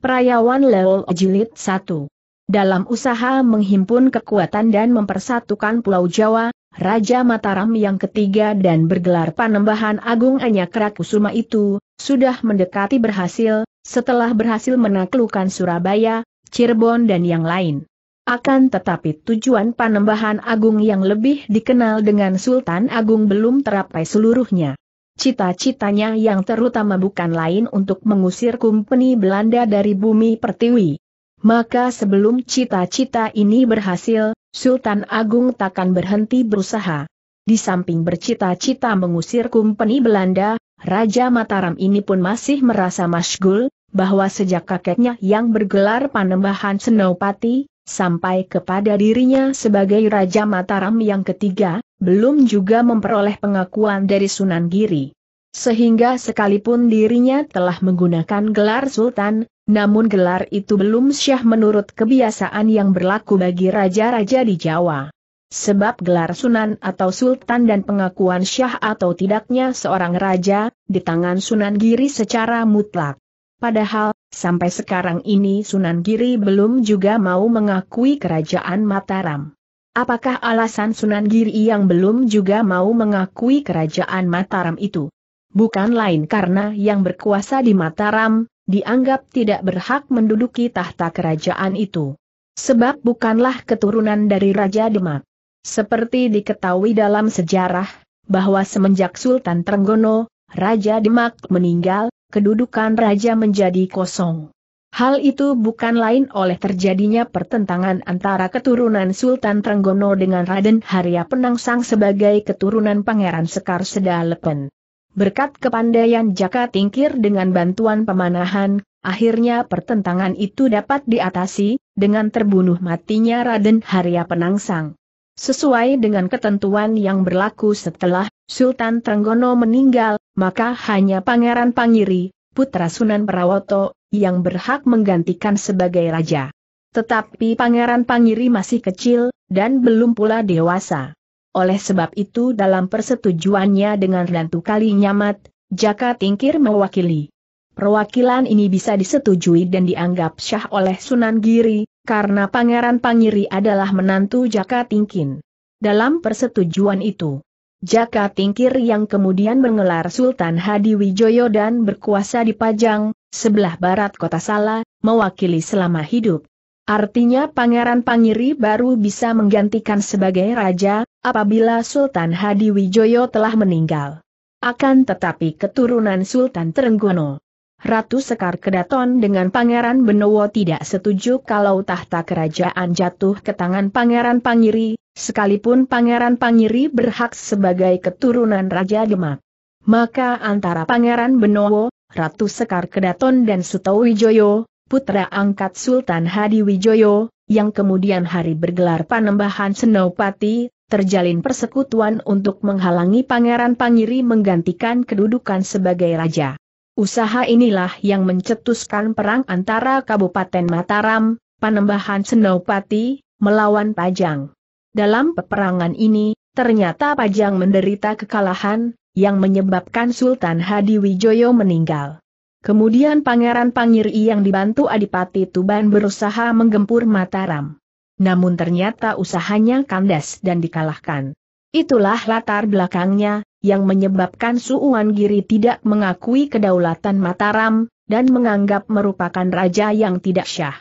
Perayawan Leo Jilid 1 Dalam usaha menghimpun kekuatan dan mempersatukan Pulau Jawa, Raja Mataram yang ketiga dan bergelar Panembahan Agung Anyakrakusuma itu, sudah mendekati berhasil, setelah berhasil menaklukkan Surabaya, Cirebon dan yang lain. Akan tetapi tujuan Panembahan Agung yang lebih dikenal dengan Sultan Agung belum terapai seluruhnya. Cita-citanya yang terutama bukan lain untuk mengusir kumpeni Belanda dari bumi pertiwi. Maka sebelum cita-cita ini berhasil, Sultan Agung takkan berhenti berusaha. Di samping bercita-cita mengusir kumpeni Belanda, Raja Mataram ini pun masih merasa masgul, bahwa sejak kakeknya yang bergelar Panembahan Senopati, sampai kepada dirinya sebagai Raja Mataram yang ketiga, belum juga memperoleh pengakuan dari Sunan Giri. Sehingga sekalipun dirinya telah menggunakan gelar sultan, namun gelar itu belum syah menurut kebiasaan yang berlaku bagi raja-raja di Jawa. Sebab gelar sunan atau sultan dan pengakuan syah atau tidaknya seorang raja, di tangan Sunan Giri secara mutlak. Padahal, sampai sekarang ini Sunan Giri belum juga mau mengakui kerajaan Mataram. Apakah alasan Sunan Giri yang belum juga mau mengakui kerajaan Mataram itu? Bukan lain karena yang berkuasa di Mataram, dianggap tidak berhak menduduki tahta kerajaan itu. Sebab bukanlah keturunan dari Raja Demak. Seperti diketahui dalam sejarah, bahwa semenjak Sultan Trenggono, Raja Demak meninggal, kedudukan Raja menjadi kosong. Hal itu bukan lain oleh terjadinya pertentangan antara keturunan Sultan Trenggono dengan Raden Harya Penangsang sebagai keturunan Pangeran Sekar Sedalepen. Berkat kepandaian Jaka Tingkir dengan bantuan pemanahan, akhirnya pertentangan itu dapat diatasi, dengan terbunuh matinya Raden Harya Penangsang. Sesuai dengan ketentuan yang berlaku setelah Sultan Trenggono meninggal, maka hanya Pangeran Pangiri, putra Sunan Prawoto, yang berhak menggantikan sebagai raja. Tetapi Pangeran Pangiri masih kecil, dan belum pula dewasa. Oleh sebab itu dalam persetujuannya dengan Rantu Kali Nyamat, Jaka Tingkir mewakili. Perwakilan ini bisa disetujui dan dianggap syah oleh Sunan Giri, karena Pangeran Pangiri adalah menantu Jaka Tingkin. Dalam persetujuan itu, Jaka Tingkir yang kemudian mengelar Sultan Hadi Wijoyo dan berkuasa di Pajang, sebelah barat kota Sala, mewakili selama hidup. Artinya Pangeran Pangiri baru bisa menggantikan sebagai raja, apabila Sultan Hadi Wijoyo telah meninggal. Akan tetapi keturunan Sultan Terenggono. Ratu Sekar Kedaton dengan Pangeran Benowo tidak setuju kalau tahta kerajaan jatuh ke tangan Pangeran Pangiri, Sekalipun Pangeran Pangiri berhak sebagai keturunan Raja Demak. Maka antara Pangeran Benowo, Ratu Sekar Kedaton dan Suto Wijoyo, putra angkat Sultan Hadi Wijoyo, yang kemudian hari bergelar panembahan Senopati, terjalin persekutuan untuk menghalangi Pangeran Pangiri menggantikan kedudukan sebagai raja. Usaha inilah yang mencetuskan perang antara Kabupaten Mataram, Panembahan Senopati, melawan Pajang. Dalam peperangan ini, ternyata Pajang menderita kekalahan, yang menyebabkan Sultan Hadi Wijoyo meninggal. Kemudian Pangeran Pangiri yang dibantu Adipati Tuban berusaha menggempur Mataram. Namun ternyata usahanya kandas dan dikalahkan. Itulah latar belakangnya, yang menyebabkan Suwan Giri tidak mengakui kedaulatan Mataram, dan menganggap merupakan raja yang tidak syah.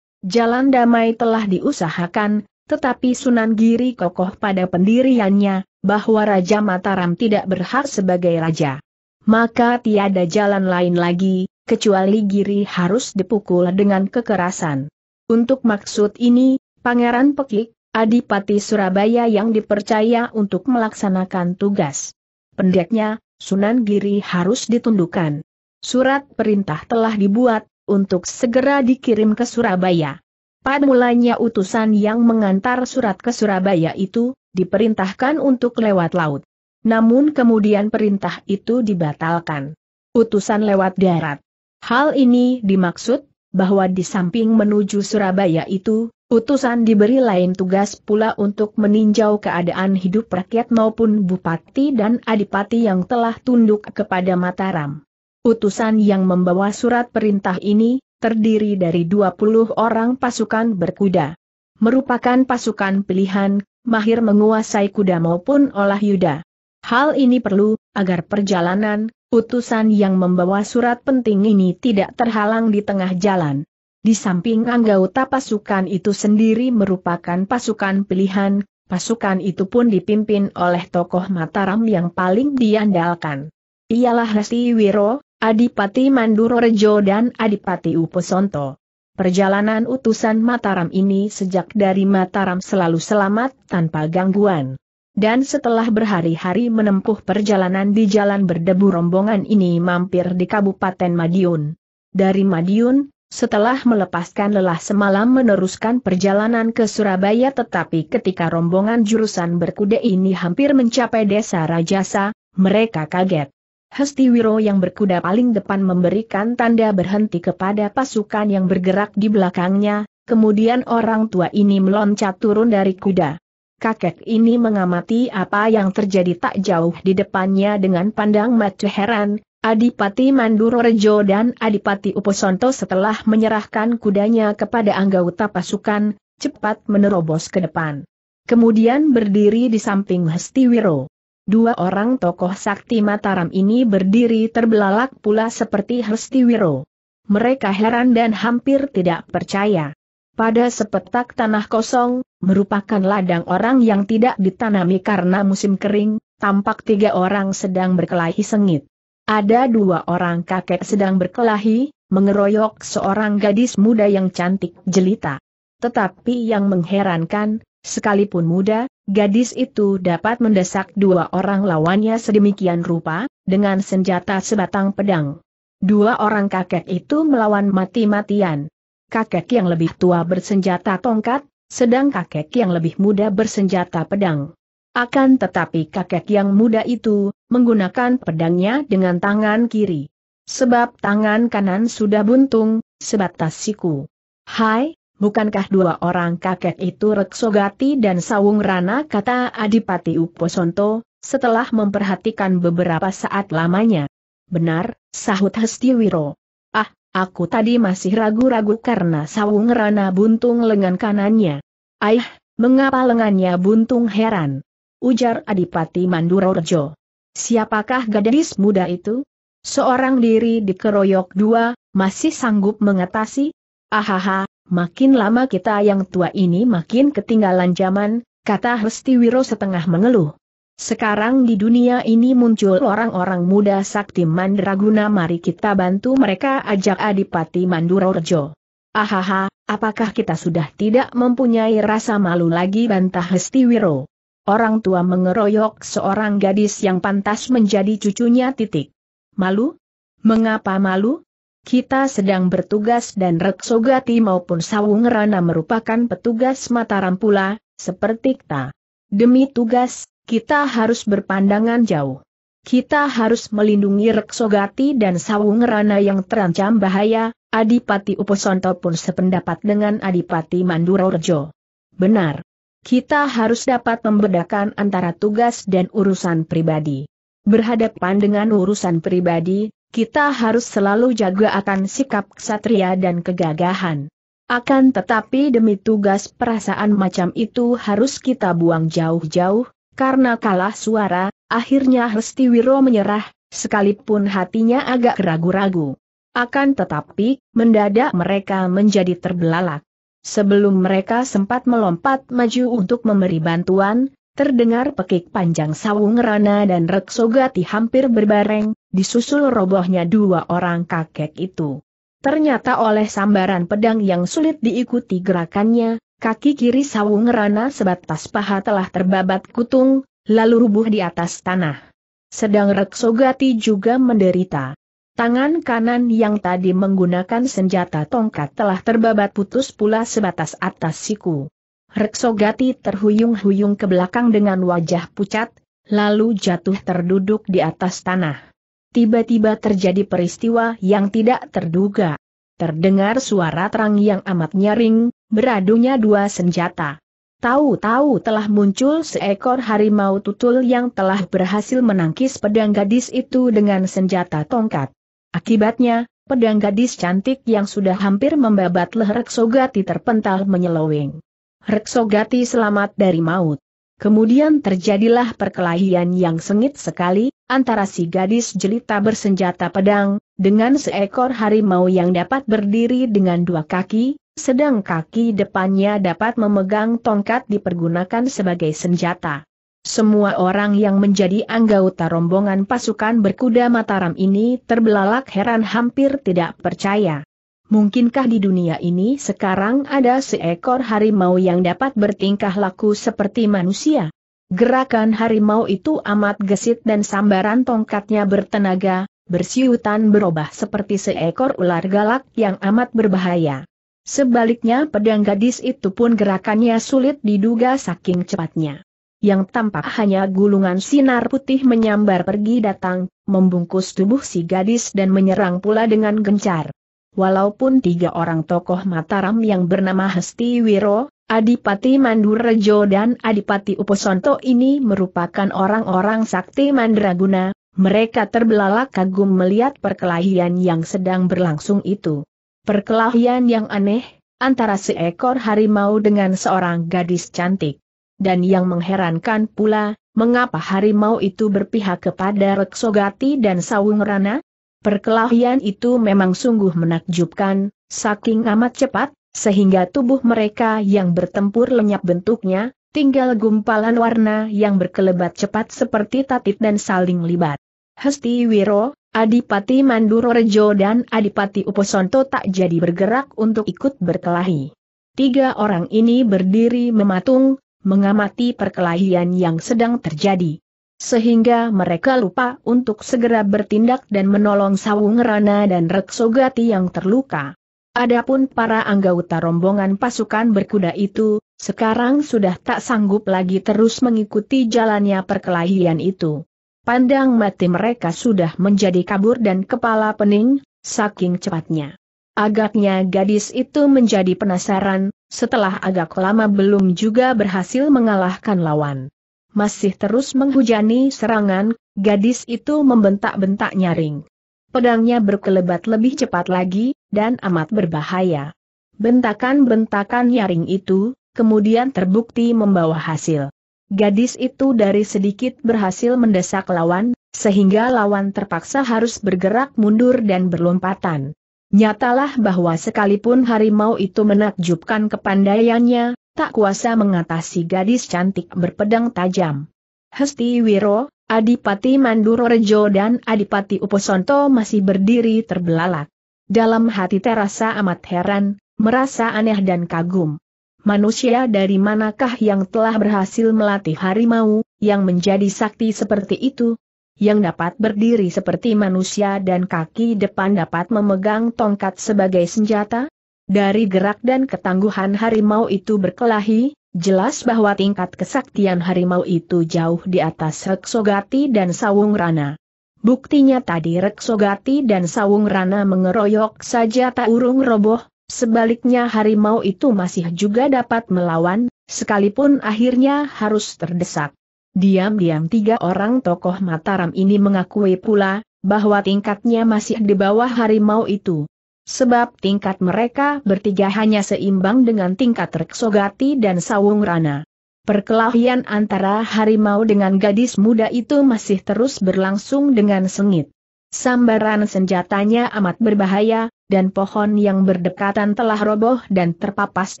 Jalan damai telah diusahakan, tetapi Sunan Giri kokoh pada pendiriannya, bahwa Raja Mataram tidak berhak sebagai raja. Maka tiada jalan lain lagi, kecuali Giri harus dipukul dengan kekerasan. Untuk maksud ini, Pangeran Pekik, Adipati Surabaya yang dipercaya untuk melaksanakan tugas. Pendeknya, Sunan Giri harus ditundukkan. Surat perintah telah dibuat, untuk segera dikirim ke Surabaya. Pada mulanya utusan yang mengantar surat ke Surabaya itu, diperintahkan untuk lewat laut. Namun kemudian perintah itu dibatalkan. Utusan lewat darat. Hal ini dimaksud, bahwa di samping menuju Surabaya itu, utusan diberi lain tugas pula untuk meninjau keadaan hidup rakyat maupun bupati dan adipati yang telah tunduk kepada Mataram. Utusan yang membawa surat perintah ini, terdiri dari 20 orang pasukan berkuda. Merupakan pasukan pilihan, mahir menguasai kuda maupun olah yuda. Hal ini perlu, agar perjalanan, utusan yang membawa surat penting ini tidak terhalang di tengah jalan. Di samping anggota pasukan itu sendiri merupakan pasukan pilihan, pasukan itu pun dipimpin oleh tokoh Mataram yang paling diandalkan. Ialah Resi Wiro, Adipati Mandurorejo dan Adipati Uposonto. Perjalanan utusan Mataram ini sejak dari Mataram selalu selamat tanpa gangguan. Dan setelah berhari-hari menempuh perjalanan di jalan berdebu rombongan ini mampir di Kabupaten Madiun. Dari Madiun, setelah melepaskan lelah semalam meneruskan perjalanan ke Surabaya tetapi ketika rombongan jurusan berkuda ini hampir mencapai desa Rajasa, mereka kaget. Hestiwiro yang berkuda paling depan memberikan tanda berhenti kepada pasukan yang bergerak di belakangnya, kemudian orang tua ini meloncat turun dari kuda. Kakek ini mengamati apa yang terjadi tak jauh di depannya dengan pandang mata heran, Adipati Mandurorejo dan Adipati Uposonto setelah menyerahkan kudanya kepada anggota pasukan, cepat menerobos ke depan. Kemudian berdiri di samping Hestiwiro. Dua orang tokoh sakti Mataram ini berdiri terbelalak pula seperti Hestiwiro. Mereka heran dan hampir tidak percaya. Pada sepetak tanah kosong, merupakan ladang orang yang tidak ditanami karena musim kering, tampak tiga orang sedang berkelahi sengit. Ada dua orang kakek sedang berkelahi, mengeroyok seorang gadis muda yang cantik jelita. Tetapi yang mengherankan, Sekalipun muda, gadis itu dapat mendesak dua orang lawannya sedemikian rupa, dengan senjata sebatang pedang. Dua orang kakek itu melawan mati-matian. Kakek yang lebih tua bersenjata tongkat, sedang kakek yang lebih muda bersenjata pedang. Akan tetapi kakek yang muda itu, menggunakan pedangnya dengan tangan kiri. Sebab tangan kanan sudah buntung, sebatas siku. Hai, bukankah dua orang kakek itu Reksogati dan Sawung Rana kata Adipati Uposonto, setelah memperhatikan beberapa saat lamanya. Benar, sahut Hestiwiro. Ah, aku tadi masih ragu-ragu karena Sawung Rana buntung lengan kanannya. Ayah, mengapa lengannya buntung heran? Ujar Adipati Mandurorejo. Siapakah gadis muda itu? Seorang diri dikeroyok dua, masih sanggup mengatasi? Ahaha, Makin lama kita yang tua ini makin ketinggalan zaman, kata Hestiwiro setengah mengeluh. Sekarang di dunia ini muncul orang-orang muda sakti mandraguna mari kita bantu mereka ajak Adipati Mandurorjo. Ahaha, apakah kita sudah tidak mempunyai rasa malu lagi bantah Hestiwiro? Orang tua mengeroyok seorang gadis yang pantas menjadi cucunya titik. Malu? Mengapa malu? Kita sedang bertugas dan Reksogati maupun Sawung Rana merupakan petugas Mataram pula, seperti kita. Demi tugas, kita harus berpandangan jauh. Kita harus melindungi Reksogati dan Sawung Rana yang terancam bahaya, Adipati Uposonto pun sependapat dengan Adipati Mandurorjo. Benar. Kita harus dapat membedakan antara tugas dan urusan pribadi. Berhadapan dengan urusan pribadi, kita harus selalu jaga akan sikap ksatria dan kegagahan. Akan tetapi demi tugas perasaan macam itu harus kita buang jauh-jauh, karena kalah suara, akhirnya Wiro menyerah, sekalipun hatinya agak ragu-ragu. Akan tetapi, mendadak mereka menjadi terbelalak. Sebelum mereka sempat melompat maju untuk memberi bantuan, terdengar pekik panjang sawung rana dan reksogati hampir berbareng, disusul robohnya dua orang kakek itu. Ternyata oleh sambaran pedang yang sulit diikuti gerakannya, kaki kiri Sawung Rana sebatas paha telah terbabat kutung, lalu rubuh di atas tanah. Sedang Reksogati juga menderita. Tangan kanan yang tadi menggunakan senjata tongkat telah terbabat putus pula sebatas atas siku. Reksogati terhuyung-huyung ke belakang dengan wajah pucat, lalu jatuh terduduk di atas tanah tiba-tiba terjadi peristiwa yang tidak terduga. Terdengar suara terang yang amat nyaring, beradunya dua senjata. Tahu-tahu telah muncul seekor harimau tutul yang telah berhasil menangkis pedang gadis itu dengan senjata tongkat. Akibatnya, pedang gadis cantik yang sudah hampir membabat leher Reksogati terpental menyeloweng. Reksogati selamat dari maut. Kemudian terjadilah perkelahian yang sengit sekali, antara si gadis jelita bersenjata pedang, dengan seekor harimau yang dapat berdiri dengan dua kaki, sedang kaki depannya dapat memegang tongkat dipergunakan sebagai senjata. Semua orang yang menjadi anggota rombongan pasukan berkuda Mataram ini terbelalak heran hampir tidak percaya. Mungkinkah di dunia ini sekarang ada seekor harimau yang dapat bertingkah laku seperti manusia? Gerakan harimau itu amat gesit dan sambaran tongkatnya bertenaga, bersiutan berubah seperti seekor ular galak yang amat berbahaya. Sebaliknya pedang gadis itu pun gerakannya sulit diduga saking cepatnya. Yang tampak hanya gulungan sinar putih menyambar pergi datang, membungkus tubuh si gadis dan menyerang pula dengan gencar. Walaupun tiga orang tokoh Mataram yang bernama Hesti Wiro, Adipati Mandurejo dan Adipati Uposonto ini merupakan orang-orang sakti Mandraguna, mereka terbelalak kagum melihat perkelahian yang sedang berlangsung itu. Perkelahian yang aneh, antara seekor harimau dengan seorang gadis cantik. Dan yang mengherankan pula, mengapa harimau itu berpihak kepada Reksogati dan Sawungrana? Perkelahian itu memang sungguh menakjubkan, saking amat cepat, sehingga tubuh mereka yang bertempur lenyap bentuknya, tinggal gumpalan warna yang berkelebat cepat seperti tatit dan saling libat. Hesti Wiro, Adipati Manduro Rejo dan Adipati Uposonto tak jadi bergerak untuk ikut berkelahi. Tiga orang ini berdiri mematung, mengamati perkelahian yang sedang terjadi. Sehingga mereka lupa untuk segera bertindak dan menolong Sawung Rana dan Reksogati yang terluka. Adapun para anggota rombongan pasukan berkuda itu, sekarang sudah tak sanggup lagi terus mengikuti jalannya perkelahian itu. Pandang mati mereka sudah menjadi kabur dan kepala pening, saking cepatnya. Agaknya gadis itu menjadi penasaran, setelah agak lama belum juga berhasil mengalahkan lawan. Masih terus menghujani serangan, gadis itu membentak-bentak nyaring. Pedangnya berkelebat lebih cepat lagi, dan amat berbahaya. Bentakan-bentakan nyaring itu, kemudian terbukti membawa hasil. Gadis itu dari sedikit berhasil mendesak lawan, sehingga lawan terpaksa harus bergerak mundur dan berlompatan. Nyatalah bahwa sekalipun harimau itu menakjubkan kepandaiannya, tak kuasa mengatasi gadis cantik berpedang tajam. Hesti Wiro, Adipati Mandurorejo dan Adipati Uposonto masih berdiri terbelalak. Dalam hati terasa amat heran, merasa aneh dan kagum. Manusia dari manakah yang telah berhasil melatih harimau, yang menjadi sakti seperti itu? Yang dapat berdiri seperti manusia dan kaki depan dapat memegang tongkat sebagai senjata? Dari gerak dan ketangguhan harimau itu berkelahi, Jelas bahwa tingkat kesaktian harimau itu jauh di atas Reksogati dan Sawung Rana. Buktinya tadi Reksogati dan Sawung Rana mengeroyok saja tak urung roboh, sebaliknya harimau itu masih juga dapat melawan, sekalipun akhirnya harus terdesak. Diam-diam tiga orang tokoh Mataram ini mengakui pula, bahwa tingkatnya masih di bawah harimau itu. Sebab tingkat mereka bertiga hanya seimbang dengan tingkat Reksogati dan Sawung Rana. Perkelahian antara harimau dengan gadis muda itu masih terus berlangsung dengan sengit. Sambaran senjatanya amat berbahaya, dan pohon yang berdekatan telah roboh dan terpapas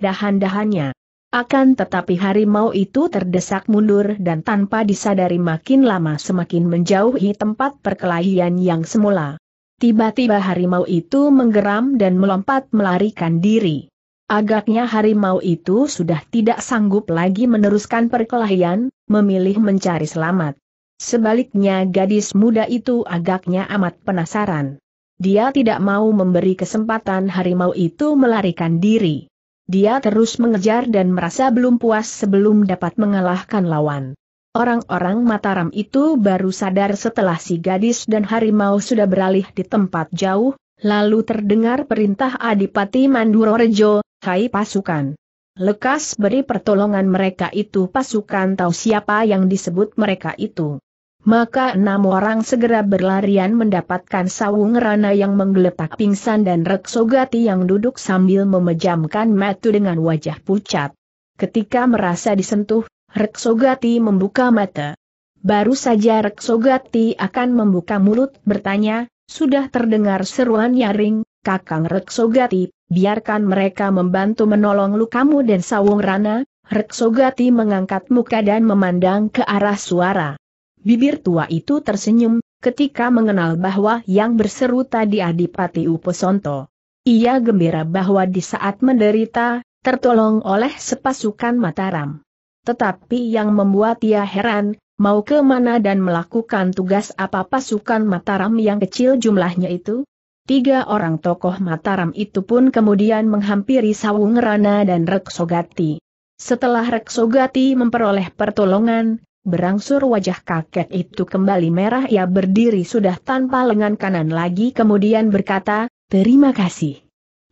dahan-dahannya. Akan tetapi harimau itu terdesak mundur dan tanpa disadari makin lama semakin menjauhi tempat perkelahian yang semula. Tiba-tiba harimau itu menggeram dan melompat melarikan diri. Agaknya harimau itu sudah tidak sanggup lagi meneruskan perkelahian, memilih mencari selamat. Sebaliknya gadis muda itu agaknya amat penasaran. Dia tidak mau memberi kesempatan harimau itu melarikan diri. Dia terus mengejar dan merasa belum puas sebelum dapat mengalahkan lawan. Orang-orang Mataram itu baru sadar setelah si gadis dan harimau sudah beralih di tempat jauh, lalu terdengar perintah Adipati Mandurorejo, hai pasukan. Lekas beri pertolongan mereka itu pasukan tahu siapa yang disebut mereka itu. Maka enam orang segera berlarian mendapatkan sawung rana yang menggeletak pingsan dan reksogati yang duduk sambil memejamkan mata dengan wajah pucat. Ketika merasa disentuh, Reksogati membuka mata. Baru saja Reksogati akan membuka mulut bertanya, sudah terdengar seruan nyaring, Kakang Reksogati, biarkan mereka membantu menolong lukamu dan sawung rana, Reksogati mengangkat muka dan memandang ke arah suara. Bibir tua itu tersenyum, ketika mengenal bahwa yang berseru tadi Adipati Uposonto. Ia gembira bahwa di saat menderita, tertolong oleh sepasukan Mataram. Tetapi yang membuat ia heran, mau ke mana dan melakukan tugas apa pasukan Mataram yang kecil jumlahnya itu? Tiga orang tokoh Mataram itu pun kemudian menghampiri Sawung Rana dan Reksogati. Setelah Reksogati memperoleh pertolongan, berangsur wajah kakek itu kembali merah ia berdiri sudah tanpa lengan kanan lagi kemudian berkata, terima kasih.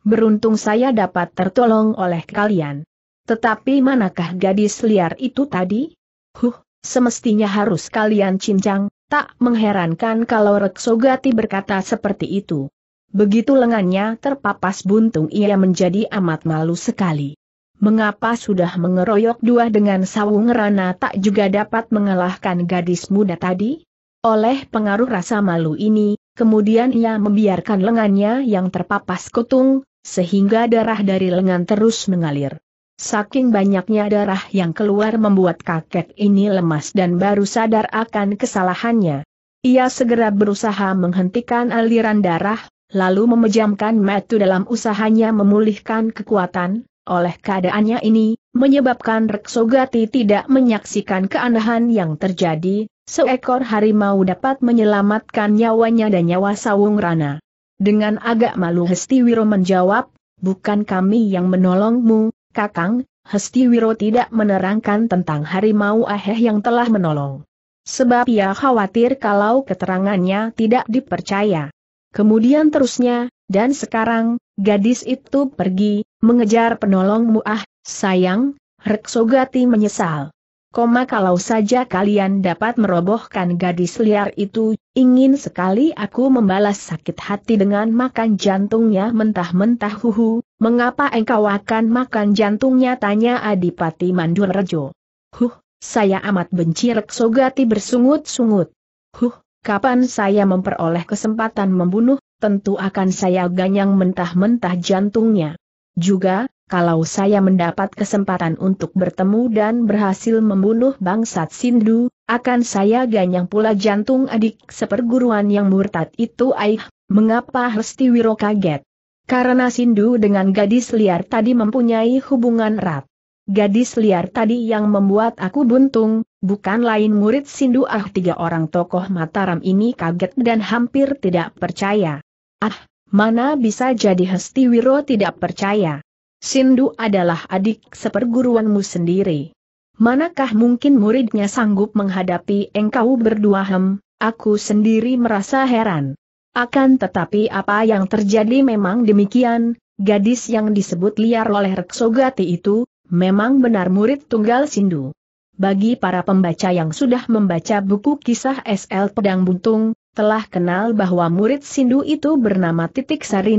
Beruntung saya dapat tertolong oleh kalian. Tetapi manakah gadis liar itu tadi? Huh, semestinya harus kalian cincang, tak mengherankan kalau Reksogati berkata seperti itu. Begitu lengannya terpapas buntung ia menjadi amat malu sekali. Mengapa sudah mengeroyok dua dengan sawung rana tak juga dapat mengalahkan gadis muda tadi? Oleh pengaruh rasa malu ini, kemudian ia membiarkan lengannya yang terpapas kutung, sehingga darah dari lengan terus mengalir. Saking banyaknya darah yang keluar membuat kakek ini lemas dan baru sadar akan kesalahannya. Ia segera berusaha menghentikan aliran darah, lalu memejamkan metu dalam usahanya memulihkan kekuatan, oleh keadaannya ini, menyebabkan Reksogati tidak menyaksikan keanehan yang terjadi, seekor harimau dapat menyelamatkan nyawanya dan nyawa Sawung Rana. Dengan agak malu Hestiwiro menjawab, bukan kami yang menolongmu, Kakang, Hesti Wiro tidak menerangkan tentang harimau aheh yang telah menolong. Sebab ia khawatir kalau keterangannya tidak dipercaya. Kemudian terusnya, dan sekarang, gadis itu pergi, mengejar penolongmu ah, sayang, Reksogati menyesal. Koma kalau saja kalian dapat merobohkan gadis liar itu, ingin sekali aku membalas sakit hati dengan makan jantungnya mentah-mentah huhu, Mengapa engkau akan makan jantungnya tanya Adipati Mandurjo. Huh, saya amat benci Reksogati bersungut-sungut. Huh, kapan saya memperoleh kesempatan membunuh, tentu akan saya ganyang mentah-mentah jantungnya. Juga, kalau saya mendapat kesempatan untuk bertemu dan berhasil membunuh bangsat Sindu, akan saya ganyang pula jantung adik seperguruan yang murtad itu aih, mengapa Hesti Wiro kaget? Karena Sindu dengan gadis liar tadi mempunyai hubungan erat. Gadis liar tadi yang membuat aku buntung, bukan lain murid Sindu ah tiga orang tokoh Mataram ini kaget dan hampir tidak percaya. Ah, mana bisa jadi Hesti Wiro tidak percaya. Sindu adalah adik seperguruanmu sendiri. Manakah mungkin muridnya sanggup menghadapi engkau berdua hem, aku sendiri merasa heran. Akan tetapi apa yang terjadi memang demikian, gadis yang disebut liar oleh Reksogati itu, memang benar murid tunggal Sindu. Bagi para pembaca yang sudah membaca buku kisah SL Pedang Buntung, telah kenal bahwa murid Sindu itu bernama Titik Sari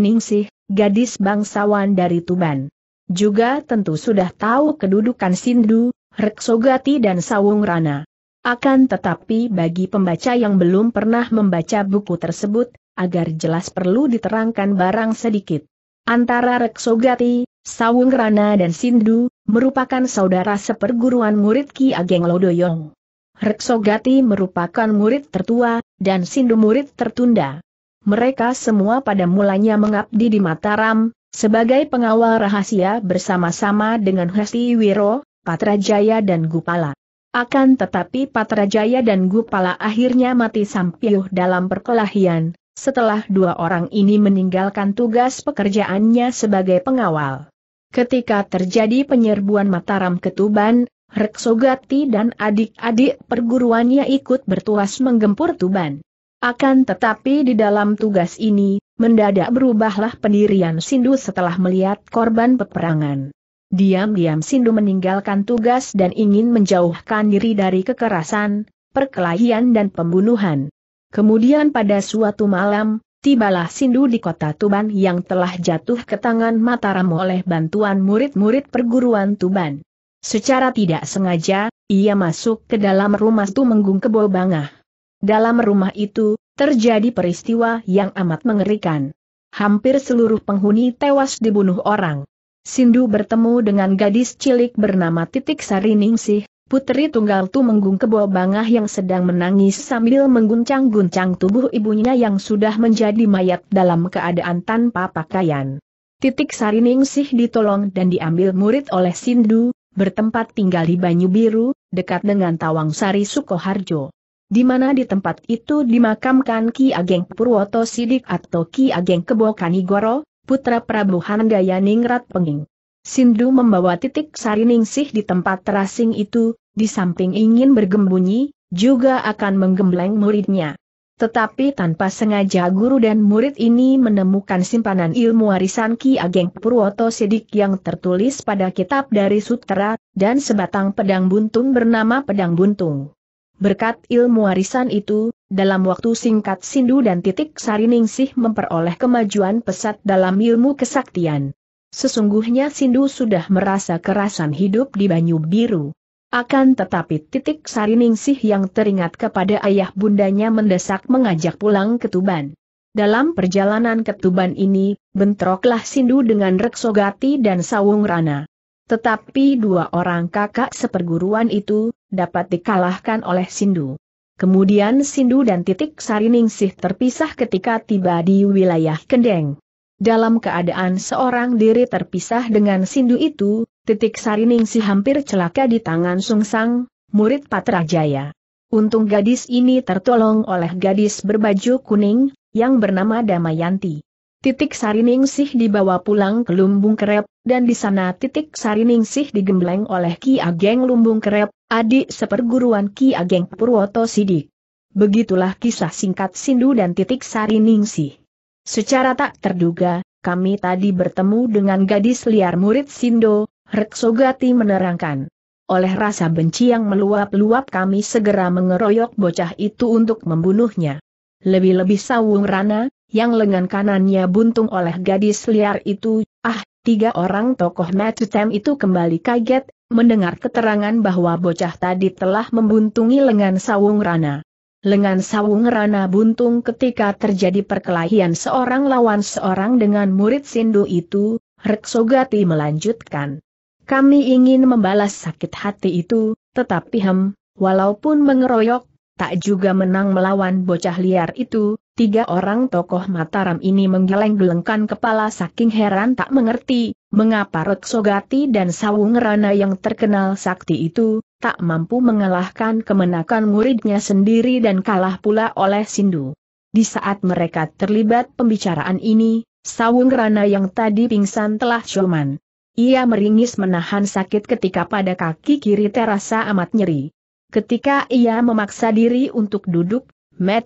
gadis bangsawan dari Tuban. Juga tentu sudah tahu kedudukan Sindu, Reksogati dan Sawung Rana. Akan tetapi bagi pembaca yang belum pernah membaca buku tersebut, agar jelas perlu diterangkan barang sedikit. Antara Reksogati, Sawung Rana dan Sindu, merupakan saudara seperguruan murid Ki Ageng Lodoyong. Reksogati merupakan murid tertua, dan Sindu murid tertunda. Mereka semua pada mulanya mengabdi di Mataram, sebagai pengawal rahasia bersama-sama dengan Hesti Wiro, Patrajaya dan Gupala. Akan tetapi Patrajaya dan Gupala akhirnya mati sampiyuh dalam perkelahian, setelah dua orang ini meninggalkan tugas pekerjaannya sebagai pengawal. Ketika terjadi penyerbuan Mataram ke Ketuban, Reksogati dan adik-adik perguruannya ikut bertuas menggempur Tuban. Akan tetapi di dalam tugas ini, mendadak berubahlah pendirian Sindu setelah melihat korban peperangan. Diam-diam Sindu meninggalkan tugas dan ingin menjauhkan diri dari kekerasan, perkelahian dan pembunuhan. Kemudian pada suatu malam, tibalah Sindu di kota Tuban yang telah jatuh ke tangan Mataram oleh bantuan murid-murid perguruan Tuban. Secara tidak sengaja, ia masuk ke dalam rumah Tumenggung Kebo Bangah. Dalam rumah itu, terjadi peristiwa yang amat mengerikan. Hampir seluruh penghuni tewas dibunuh orang. Sindu bertemu dengan gadis cilik bernama Titik Sariningsih, Putri Tunggal itu Kebo Bangah yang sedang menangis sambil mengguncang-guncang tubuh ibunya yang sudah menjadi mayat dalam keadaan tanpa pakaian. Titik Sariningsih ditolong dan diambil murid oleh Sindu, bertempat tinggal di Banyu Biru, dekat dengan Tawang Sari Sukoharjo. Di mana di tempat itu dimakamkan Ki Ageng Purwoto Sidik atau Ki Ageng Kebo Kanigoro, putra Prabu Handayaningrat Penging. Sindu membawa titik sari ningsih di tempat terasing itu, di samping ingin bergembunyi, juga akan menggembleng muridnya. Tetapi tanpa sengaja guru dan murid ini menemukan simpanan ilmu warisan Ki Ageng Purwoto Sidik yang tertulis pada kitab dari sutera, dan sebatang pedang buntung bernama pedang buntung. Berkat ilmu warisan itu, dalam waktu singkat Sindu dan Titik Sariningsih memperoleh kemajuan pesat dalam ilmu kesaktian. Sesungguhnya Sindu sudah merasa kerasan hidup di Banyu Biru. Akan tetapi titik Sariningsih yang teringat kepada ayah bundanya mendesak mengajak pulang ke Tuban. Dalam perjalanan ke Tuban ini, bentroklah Sindu dengan Reksogati dan Sawung Rana. Tetapi dua orang kakak seperguruan itu, dapat dikalahkan oleh Sindu. Kemudian Sindu dan titik Sariningsih terpisah ketika tiba di wilayah Kendeng dalam keadaan seorang diri terpisah dengan Sindu itu, titik si hampir celaka di tangan Sungsang, murid Patra Jaya. Untung gadis ini tertolong oleh gadis berbaju kuning, yang bernama Damayanti. Titik Sariningsih dibawa pulang ke Lumbung Kerep, dan di sana Titik Sariningsih digembleng oleh Ki Ageng Lumbung Kerep, adik seperguruan Ki Ageng Purwoto Sidik. Begitulah kisah singkat Sindu dan Titik Sariningsih. Secara tak terduga, kami tadi bertemu dengan gadis liar murid Sindo, Reksogati menerangkan. Oleh rasa benci yang meluap-luap kami segera mengeroyok bocah itu untuk membunuhnya. Lebih-lebih Sawung Rana, yang lengan kanannya buntung oleh gadis liar itu, ah, tiga orang tokoh Matutem itu kembali kaget, mendengar keterangan bahwa bocah tadi telah membuntungi lengan Sawung Rana lengan sawung rana buntung ketika terjadi perkelahian seorang lawan seorang dengan murid Sindu itu, Reksogati melanjutkan. Kami ingin membalas sakit hati itu, tetapi hem, walaupun mengeroyok, tak juga menang melawan bocah liar itu, tiga orang tokoh Mataram ini menggeleng-gelengkan kepala saking heran tak mengerti, mengapa Rotsogati dan Sawung Rana yang terkenal sakti itu, tak mampu mengalahkan kemenakan muridnya sendiri dan kalah pula oleh Sindu. Di saat mereka terlibat pembicaraan ini, Sawung Rana yang tadi pingsan telah cuman. Ia meringis menahan sakit ketika pada kaki kiri terasa amat nyeri. Ketika ia memaksa diri untuk duduk,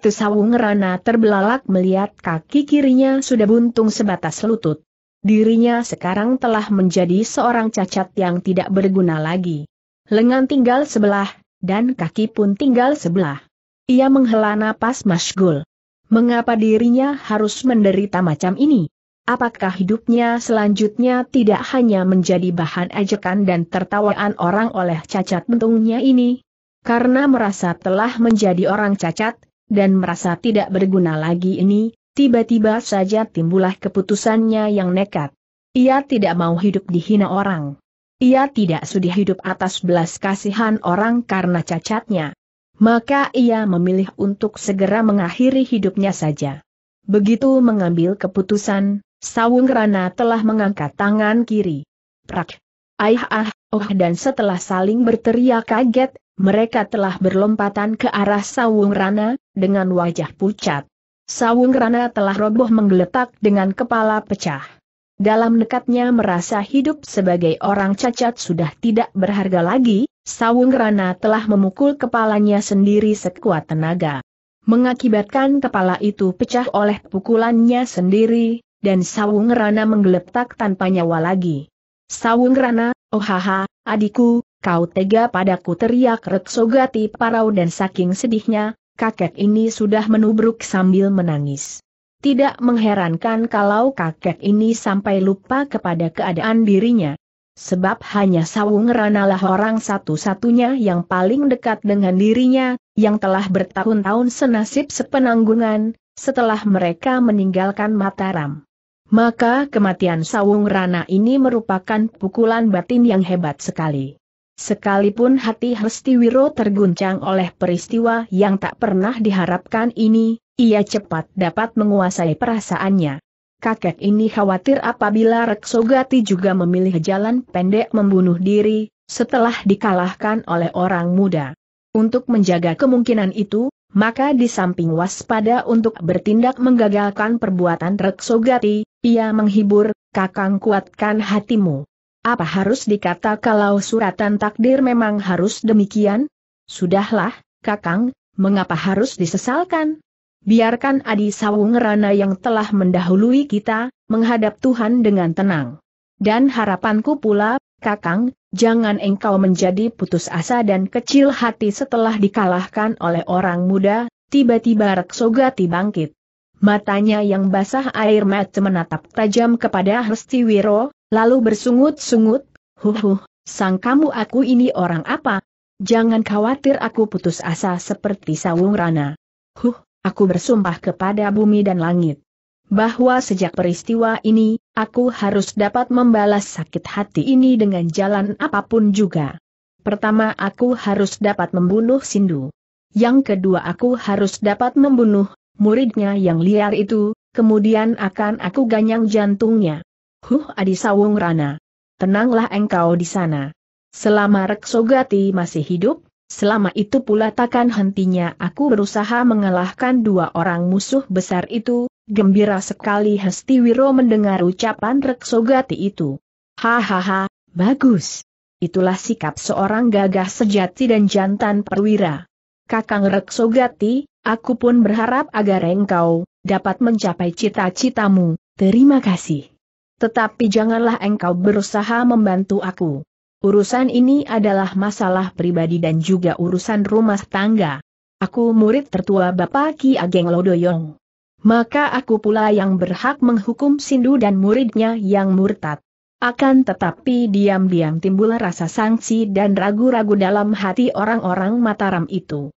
Sawung Rana terbelalak melihat kaki kirinya sudah buntung sebatas lutut. Dirinya sekarang telah menjadi seorang cacat yang tidak berguna lagi. Lengan tinggal sebelah, dan kaki pun tinggal sebelah. Ia menghela napas masgul. Mengapa dirinya harus menderita macam ini? Apakah hidupnya selanjutnya tidak hanya menjadi bahan ajakan dan tertawaan orang oleh cacat bentungnya ini? karena merasa telah menjadi orang cacat, dan merasa tidak berguna lagi ini, tiba-tiba saja timbullah keputusannya yang nekat. Ia tidak mau hidup dihina orang. Ia tidak sudi hidup atas belas kasihan orang karena cacatnya. Maka ia memilih untuk segera mengakhiri hidupnya saja. Begitu mengambil keputusan, Sawung Rana telah mengangkat tangan kiri. Prak! ayah ah, oh dan setelah saling berteriak kaget, mereka telah berlompatan ke arah Sawung Rana, dengan wajah pucat. Sawung Rana telah roboh menggeletak dengan kepala pecah. Dalam nekatnya merasa hidup sebagai orang cacat sudah tidak berharga lagi, Sawung Rana telah memukul kepalanya sendiri sekuat tenaga. Mengakibatkan kepala itu pecah oleh pukulannya sendiri, dan Sawung Rana menggeletak tanpa nyawa lagi. Sawung Rana, oh haha, adikku, Kau tega padaku teriak Reksogati Parau dan saking sedihnya, kakek ini sudah menubruk sambil menangis. Tidak mengherankan kalau kakek ini sampai lupa kepada keadaan dirinya. Sebab hanya Sawung Ranalah orang satu-satunya yang paling dekat dengan dirinya, yang telah bertahun-tahun senasib sepenanggungan, setelah mereka meninggalkan Mataram. Maka kematian Sawung Rana ini merupakan pukulan batin yang hebat sekali. Sekalipun hati Wiro terguncang oleh peristiwa yang tak pernah diharapkan ini, ia cepat dapat menguasai perasaannya. Kakek ini khawatir apabila Reksogati juga memilih jalan pendek membunuh diri, setelah dikalahkan oleh orang muda. Untuk menjaga kemungkinan itu, maka di samping waspada untuk bertindak menggagalkan perbuatan Reksogati, ia menghibur, kakang kuatkan hatimu. Apa harus dikata kalau suratan takdir memang harus demikian? Sudahlah, Kakang, mengapa harus disesalkan? Biarkan Adi Sawungerana yang telah mendahului kita, menghadap Tuhan dengan tenang. Dan harapanku pula, Kakang, jangan engkau menjadi putus asa dan kecil hati setelah dikalahkan oleh orang muda, tiba-tiba Reksogati bangkit. Matanya yang basah air mata menatap tajam kepada Hestiwiro, Lalu bersungut-sungut, huhuh, sang kamu aku ini orang apa? Jangan khawatir aku putus asa seperti sawung rana. Huh, aku bersumpah kepada bumi dan langit. Bahwa sejak peristiwa ini, aku harus dapat membalas sakit hati ini dengan jalan apapun juga. Pertama aku harus dapat membunuh Sindu. Yang kedua aku harus dapat membunuh muridnya yang liar itu, kemudian akan aku ganyang jantungnya. Huh Adi Sawung Rana. Tenanglah engkau di sana. Selama Reksogati masih hidup, selama itu pula takkan hentinya aku berusaha mengalahkan dua orang musuh besar itu, gembira sekali Hesti mendengar ucapan Reksogati itu. Hahaha, bagus. Itulah sikap seorang gagah sejati dan jantan perwira. Kakang Reksogati, aku pun berharap agar engkau dapat mencapai cita-citamu. Terima kasih. Tetapi janganlah engkau berusaha membantu aku. Urusan ini adalah masalah pribadi dan juga urusan rumah tangga. Aku murid tertua Bapak Ki Ageng Lodoyong. Maka aku pula yang berhak menghukum Sindu dan muridnya yang murtad. Akan tetapi diam-diam timbul rasa sanksi dan ragu-ragu dalam hati orang-orang Mataram itu.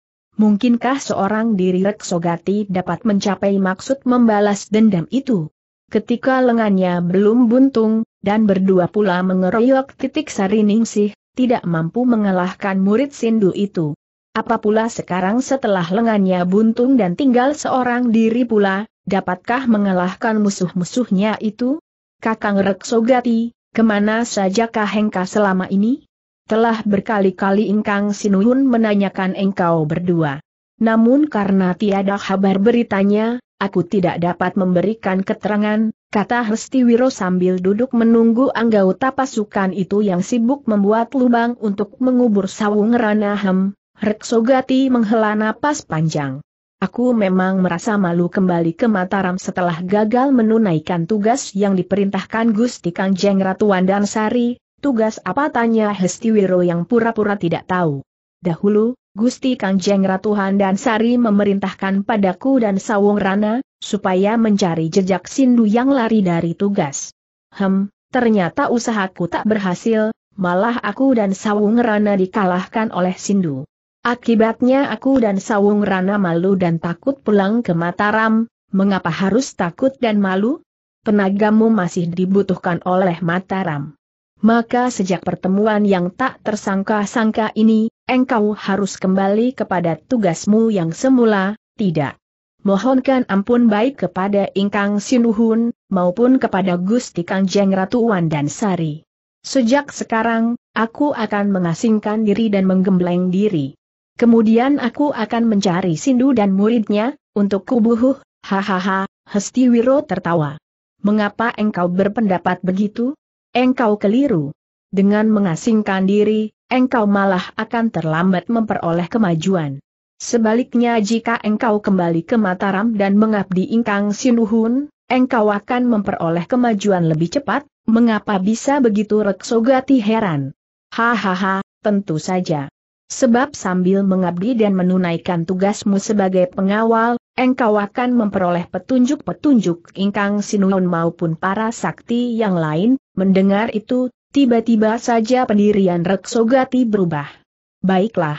Mungkinkah seorang diri Reksogati dapat mencapai maksud membalas dendam itu? ketika lengannya belum buntung, dan berdua pula mengeroyok titik Sariningsih, tidak mampu mengalahkan murid Sindu itu. Apa pula sekarang setelah lengannya buntung dan tinggal seorang diri pula, dapatkah mengalahkan musuh-musuhnya itu? Kakang Reksogati, kemana sajakah Hengka selama ini? Telah berkali-kali Ingkang sinuyun menanyakan engkau berdua. Namun karena tiada kabar beritanya, aku tidak dapat memberikan keterangan, kata Hestiwiro sambil duduk menunggu anggota pasukan itu yang sibuk membuat lubang untuk mengubur sawung ranahem, Reksogati menghela napas panjang. Aku memang merasa malu kembali ke Mataram setelah gagal menunaikan tugas yang diperintahkan Gusti Kangjeng Ratu Wandansari, tugas apa tanya Hestiwiro yang pura-pura tidak tahu. Dahulu, Gusti Kangjeng Ratu Handan Sari memerintahkan padaku dan Sawung Rana, supaya mencari jejak Sindu yang lari dari tugas. Hem, ternyata usahaku tak berhasil, malah aku dan Sawung Rana dikalahkan oleh Sindu. Akibatnya aku dan Sawung Rana malu dan takut pulang ke Mataram, mengapa harus takut dan malu? Penagamu masih dibutuhkan oleh Mataram. Maka sejak pertemuan yang tak tersangka-sangka ini, engkau harus kembali kepada tugasmu yang semula, tidak. Mohonkan ampun baik kepada Ingkang Sinuhun, maupun kepada Gusti Kangjeng Ratu dan Sari. Sejak sekarang, aku akan mengasingkan diri dan menggembleng diri. Kemudian aku akan mencari Sindu dan muridnya, untuk kubuhuh, hahaha, Hestiwiro tertawa. Mengapa engkau berpendapat begitu? Engkau keliru. Dengan mengasingkan diri, engkau malah akan terlambat memperoleh kemajuan. Sebaliknya jika engkau kembali ke Mataram dan mengabdi ingkang sinuhun, engkau akan memperoleh kemajuan lebih cepat, mengapa bisa begitu Reksogati heran. Hahaha, tentu saja. Sebab sambil mengabdi dan menunaikan tugasmu sebagai pengawal, engkau akan memperoleh petunjuk-petunjuk ingkang sinuhun maupun para sakti yang lain, mendengar itu, Tiba-tiba saja pendirian Reksogati berubah. Baiklah.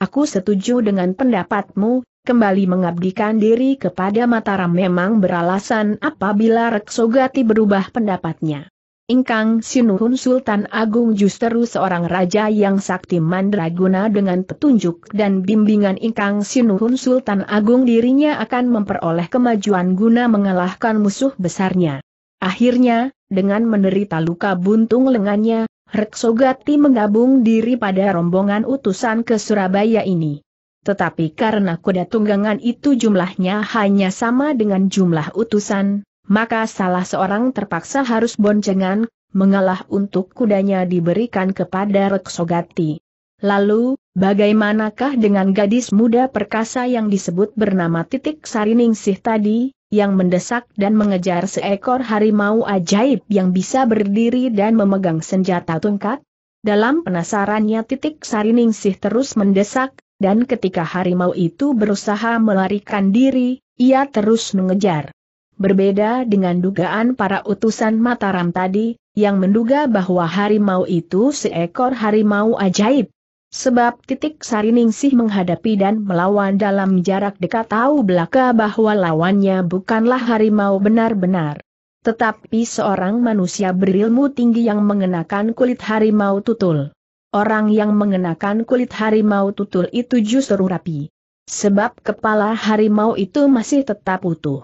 Aku setuju dengan pendapatmu, kembali mengabdikan diri kepada Mataram memang beralasan apabila Reksogati berubah pendapatnya. Ingkang Sinuhun Sultan Agung justru seorang raja yang sakti mandraguna dengan petunjuk dan bimbingan Ingkang Sinuhun Sultan Agung dirinya akan memperoleh kemajuan guna mengalahkan musuh besarnya. Akhirnya, dengan menderita luka buntung lengannya, Reksogati menggabung diri pada rombongan utusan ke Surabaya ini. Tetapi karena kuda tunggangan itu jumlahnya hanya sama dengan jumlah utusan, maka salah seorang terpaksa harus boncengan, mengalah untuk kudanya diberikan kepada Reksogati. Lalu, bagaimanakah dengan gadis muda perkasa yang disebut bernama Titik Sariningsih tadi? yang mendesak dan mengejar seekor harimau ajaib yang bisa berdiri dan memegang senjata tungkat? Dalam penasarannya titik sariningsih terus mendesak, dan ketika harimau itu berusaha melarikan diri, ia terus mengejar. Berbeda dengan dugaan para utusan Mataram tadi, yang menduga bahwa harimau itu seekor harimau ajaib, Sebab titik Sariningsih menghadapi dan melawan dalam jarak dekat tahu belaka bahwa lawannya bukanlah harimau benar-benar. Tetapi seorang manusia berilmu tinggi yang mengenakan kulit harimau tutul. Orang yang mengenakan kulit harimau tutul itu justru rapi. Sebab kepala harimau itu masih tetap utuh.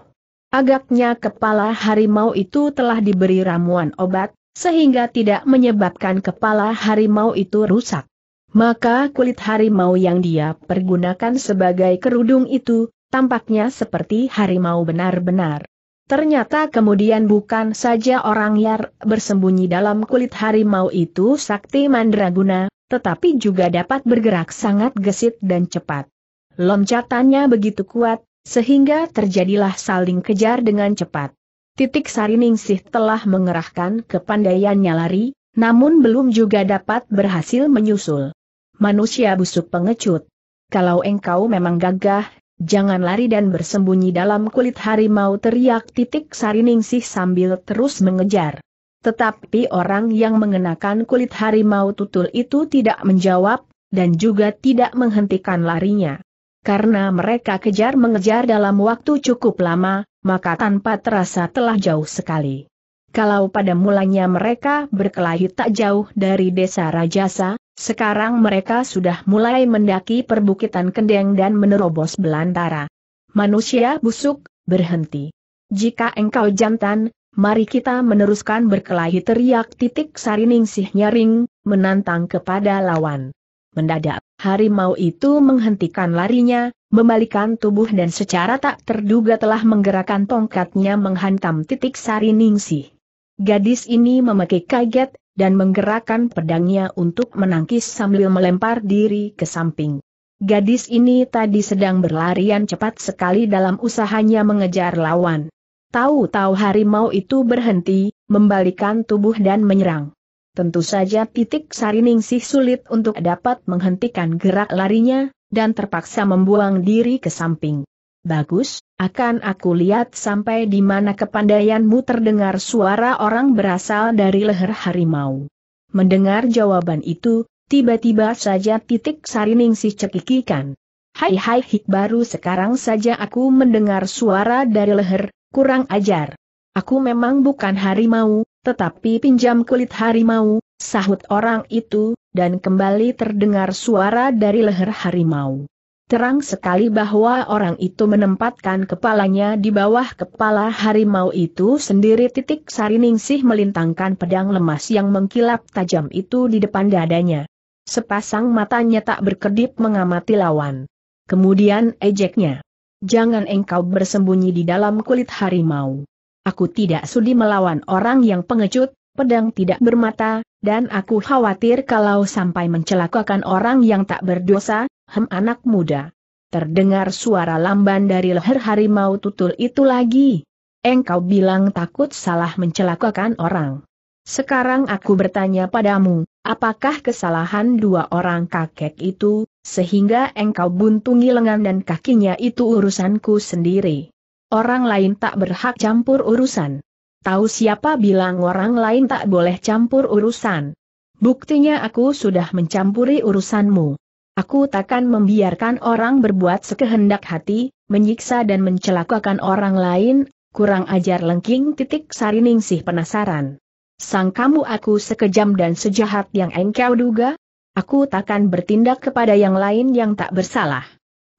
Agaknya kepala harimau itu telah diberi ramuan obat, sehingga tidak menyebabkan kepala harimau itu rusak. Maka kulit harimau yang dia pergunakan sebagai kerudung itu, tampaknya seperti harimau benar-benar. Ternyata kemudian bukan saja orang liar bersembunyi dalam kulit harimau itu sakti mandraguna, tetapi juga dapat bergerak sangat gesit dan cepat. Loncatannya begitu kuat, sehingga terjadilah saling kejar dengan cepat. Titik Sariningsih telah mengerahkan kepandaiannya lari, namun belum juga dapat berhasil menyusul manusia busuk pengecut. Kalau engkau memang gagah, jangan lari dan bersembunyi dalam kulit harimau teriak titik sariningsih sambil terus mengejar. Tetapi orang yang mengenakan kulit harimau tutul itu tidak menjawab, dan juga tidak menghentikan larinya. Karena mereka kejar-mengejar dalam waktu cukup lama, maka tanpa terasa telah jauh sekali. Kalau pada mulanya mereka berkelahi tak jauh dari desa Rajasa, sekarang mereka sudah mulai mendaki perbukitan Kendeng dan menerobos Belantara. Manusia busuk, berhenti. Jika engkau jantan, mari kita meneruskan berkelahi teriak titik sarining sih nyaring, menantang kepada lawan. Mendadak, harimau itu menghentikan larinya, membalikan tubuh dan secara tak terduga telah menggerakkan tongkatnya menghantam titik sari ningsih. Gadis ini memekik kaget, dan menggerakkan pedangnya untuk menangkis sambil melempar diri ke samping. Gadis ini tadi sedang berlarian cepat sekali dalam usahanya mengejar lawan. Tahu-tahu harimau itu berhenti, membalikan tubuh dan menyerang. Tentu saja titik sih sulit untuk dapat menghentikan gerak larinya, dan terpaksa membuang diri ke samping. Bagus, akan aku lihat sampai di mana kepandaianmu terdengar suara orang berasal dari leher harimau. Mendengar jawaban itu, tiba-tiba saja titik sarining si cekikikan. Hai hai hik baru sekarang saja aku mendengar suara dari leher, kurang ajar. Aku memang bukan harimau, tetapi pinjam kulit harimau, sahut orang itu, dan kembali terdengar suara dari leher harimau. Terang sekali bahwa orang itu menempatkan kepalanya di bawah kepala harimau itu sendiri titik sariningsih melintangkan pedang lemas yang mengkilap tajam itu di depan dadanya. Sepasang matanya tak berkedip mengamati lawan. Kemudian ejeknya. Jangan engkau bersembunyi di dalam kulit harimau. Aku tidak sudi melawan orang yang pengecut, pedang tidak bermata, dan aku khawatir kalau sampai mencelakakan orang yang tak berdosa, Hem anak muda. Terdengar suara lamban dari leher harimau tutul itu lagi. Engkau bilang takut salah mencelakakan orang. Sekarang aku bertanya padamu, apakah kesalahan dua orang kakek itu, sehingga engkau buntungi lengan dan kakinya itu urusanku sendiri. Orang lain tak berhak campur urusan. Tahu siapa bilang orang lain tak boleh campur urusan? Buktinya aku sudah mencampuri urusanmu. Aku takkan membiarkan orang berbuat sekehendak hati, menyiksa dan mencelakakan orang lain, kurang ajar lengking titik sarining sih penasaran. Sang kamu aku sekejam dan sejahat yang engkau duga? Aku takkan bertindak kepada yang lain yang tak bersalah.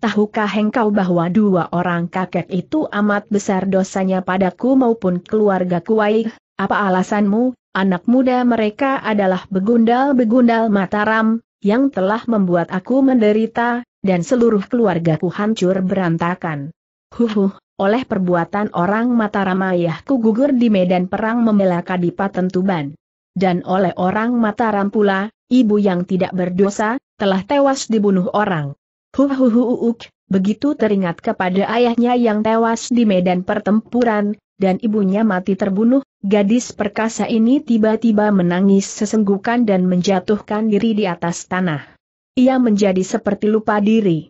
Tahukah engkau bahwa dua orang kakek itu amat besar dosanya padaku maupun keluarga kuai? apa alasanmu, anak muda mereka adalah begundal-begundal Mataram, yang telah membuat aku menderita, dan seluruh keluargaku hancur berantakan. Huhuh, oleh perbuatan orang Mataram ayahku gugur di medan perang membela Kadipaten Tuban. Dan oleh orang Mataram pula, ibu yang tidak berdosa, telah tewas dibunuh orang. Huhuhuhuuk, begitu teringat kepada ayahnya yang tewas di medan pertempuran, dan ibunya mati terbunuh, gadis perkasa ini tiba-tiba menangis sesenggukan dan menjatuhkan diri di atas tanah. Ia menjadi seperti lupa diri.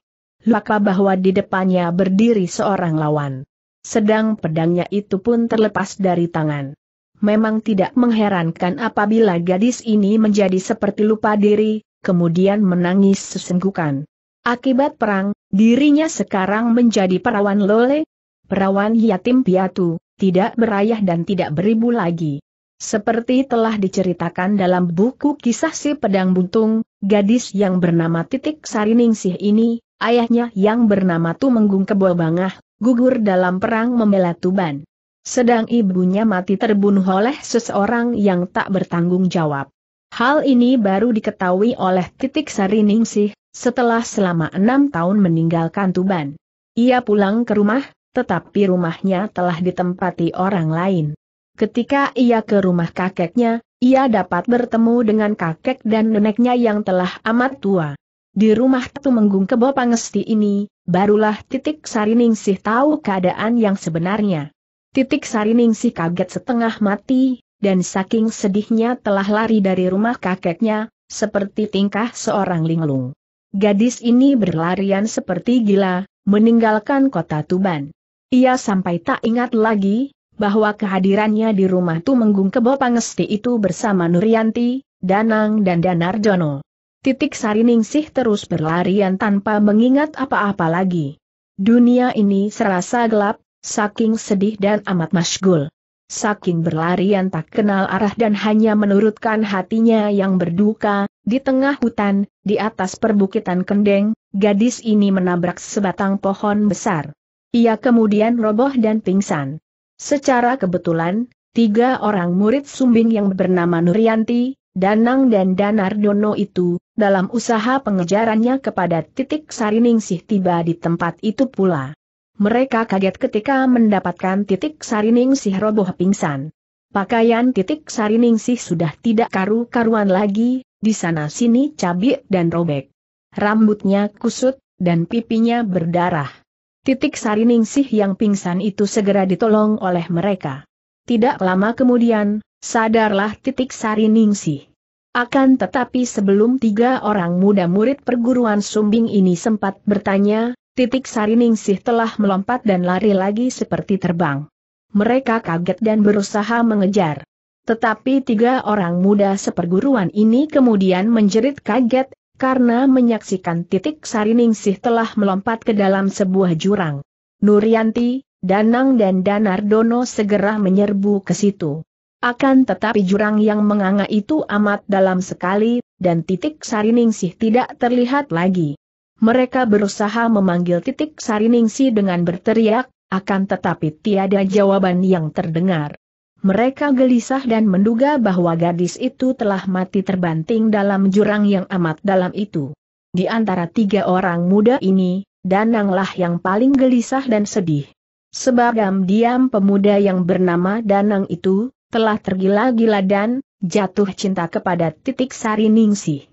Lupa bahwa di depannya berdiri seorang lawan. Sedang pedangnya itu pun terlepas dari tangan. Memang tidak mengherankan apabila gadis ini menjadi seperti lupa diri, kemudian menangis sesenggukan. Akibat perang, dirinya sekarang menjadi perawan lole, perawan yatim piatu, tidak berayah dan tidak beribu lagi. Seperti telah diceritakan dalam buku kisah si pedang buntung, gadis yang bernama Titik Sariningsih ini, ayahnya yang bernama Tumenggung Kebobangah, gugur dalam perang membela Tuban. Sedang ibunya mati terbunuh oleh seseorang yang tak bertanggung jawab. Hal ini baru diketahui oleh Titik Sariningsih, setelah selama enam tahun meninggalkan Tuban. Ia pulang ke rumah, tetapi rumahnya telah ditempati orang lain. Ketika ia ke rumah kakeknya, ia dapat bertemu dengan kakek dan neneknya yang telah amat tua. Di rumah Tumenggung Kebo Pangesti ini, barulah Titik Sariningsih tahu keadaan yang sebenarnya. Titik Sariningsih kaget setengah mati, dan saking sedihnya telah lari dari rumah kakeknya, seperti tingkah seorang linglung. Gadis ini berlarian seperti gila, meninggalkan kota Tuban. Ia sampai tak ingat lagi, bahwa kehadirannya di rumah Tumenggung Kebo Pangesti itu bersama Nurianti, Danang dan Danarjono. Titik Sariningsih terus berlarian tanpa mengingat apa-apa lagi. Dunia ini serasa gelap, saking sedih dan amat masgul. Saking berlarian tak kenal arah dan hanya menurutkan hatinya yang berduka, di tengah hutan, di atas perbukitan kendeng, gadis ini menabrak sebatang pohon besar. Ia kemudian roboh dan pingsan. Secara kebetulan, tiga orang murid sumbing yang bernama Nurianti, Danang dan Danardono itu, dalam usaha pengejarannya kepada titik Sariningsih tiba di tempat itu pula. Mereka kaget ketika mendapatkan titik Sariningsih roboh pingsan. Pakaian titik Sariningsih sudah tidak karu-karuan lagi, di sana-sini cabik dan robek. Rambutnya kusut, dan pipinya berdarah. Titik Sari Ningsih yang pingsan itu segera ditolong oleh mereka. Tidak lama kemudian, sadarlah titik Sari Ningsih. Akan tetapi sebelum tiga orang muda murid perguruan sumbing ini sempat bertanya, titik Sari Ningsih telah melompat dan lari lagi seperti terbang. Mereka kaget dan berusaha mengejar. Tetapi tiga orang muda seperguruan ini kemudian menjerit kaget, karena menyaksikan titik Sariningsih telah melompat ke dalam sebuah jurang. Nurianti, Danang dan Danardono segera menyerbu ke situ. Akan tetapi jurang yang menganga itu amat dalam sekali, dan titik Sariningsih tidak terlihat lagi. Mereka berusaha memanggil titik Sariningsih dengan berteriak, akan tetapi tiada jawaban yang terdengar. Mereka gelisah dan menduga bahwa gadis itu telah mati terbanting dalam jurang yang amat dalam itu. Di antara tiga orang muda ini, Dananglah yang paling gelisah dan sedih. Sebab diam pemuda yang bernama Danang itu, telah tergila-gila dan jatuh cinta kepada titik sari ningsih.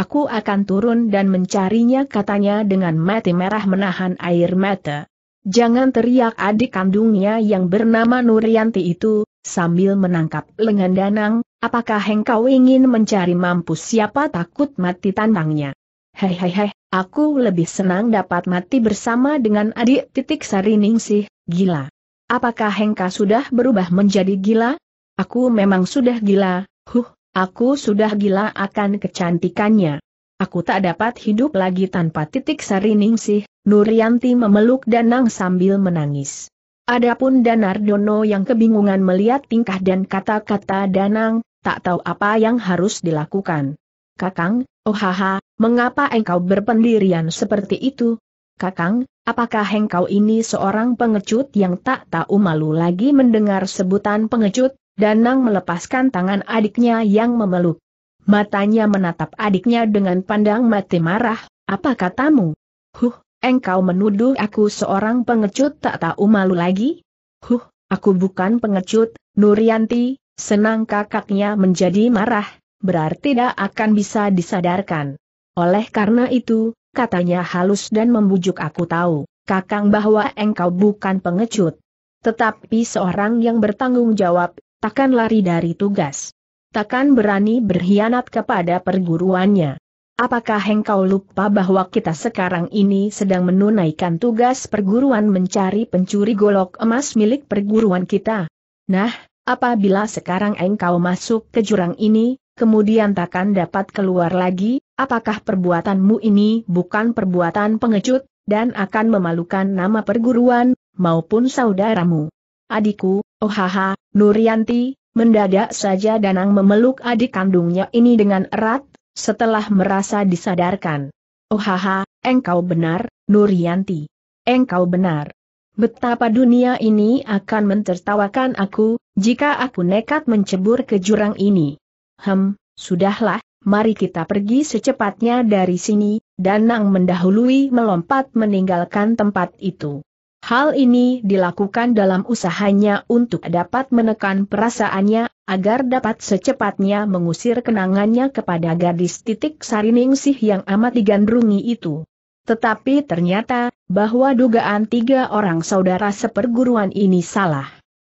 Aku akan turun dan mencarinya katanya dengan mati merah menahan air mata. Jangan teriak adik kandungnya yang bernama Nurianti itu, sambil menangkap lengan Danang, apakah engkau ingin mencari mampus siapa takut mati tantangnya? Hehehe, aku lebih senang dapat mati bersama dengan adik titik sarining sih, gila. Apakah Hengka sudah berubah menjadi gila? Aku memang sudah gila, huh, aku sudah gila akan kecantikannya. Aku tak dapat hidup lagi tanpa titik sarining sih, Nurianti memeluk Danang sambil menangis. Adapun Danardono yang kebingungan melihat tingkah dan kata-kata Danang, tak tahu apa yang harus dilakukan. Kakang, oh haha, mengapa engkau berpendirian seperti itu? Kakang, apakah engkau ini seorang pengecut yang tak tahu malu lagi mendengar sebutan pengecut? Danang melepaskan tangan adiknya yang memeluk. Matanya menatap adiknya dengan pandang mati marah, apa katamu? Huh, Engkau menuduh aku seorang pengecut tak tahu malu lagi? Huh, aku bukan pengecut, Nurianti, senang kakaknya menjadi marah, berarti tidak akan bisa disadarkan. Oleh karena itu, katanya halus dan membujuk aku tahu, kakang bahwa engkau bukan pengecut. Tetapi seorang yang bertanggung jawab, takkan lari dari tugas. Takkan berani berkhianat kepada perguruannya. Apakah engkau lupa bahwa kita sekarang ini sedang menunaikan tugas perguruan mencari pencuri golok emas milik perguruan kita? Nah, apabila sekarang engkau masuk ke jurang ini, kemudian takkan dapat keluar lagi, apakah perbuatanmu ini bukan perbuatan pengecut, dan akan memalukan nama perguruan, maupun saudaramu? Adikku, ohaha, Nurianti, mendadak saja Danang memeluk adik kandungnya ini dengan erat, setelah merasa disadarkan. Oh haha, engkau benar, Nurianti. Engkau benar. Betapa dunia ini akan mentertawakan aku, jika aku nekat mencebur ke jurang ini. Hem, sudahlah, mari kita pergi secepatnya dari sini, Danang mendahului melompat meninggalkan tempat itu. Hal ini dilakukan dalam usahanya untuk dapat menekan perasaannya, agar dapat secepatnya mengusir kenangannya kepada gadis titik sariningsih yang amat digandrungi itu. Tetapi ternyata, bahwa dugaan tiga orang saudara seperguruan ini salah.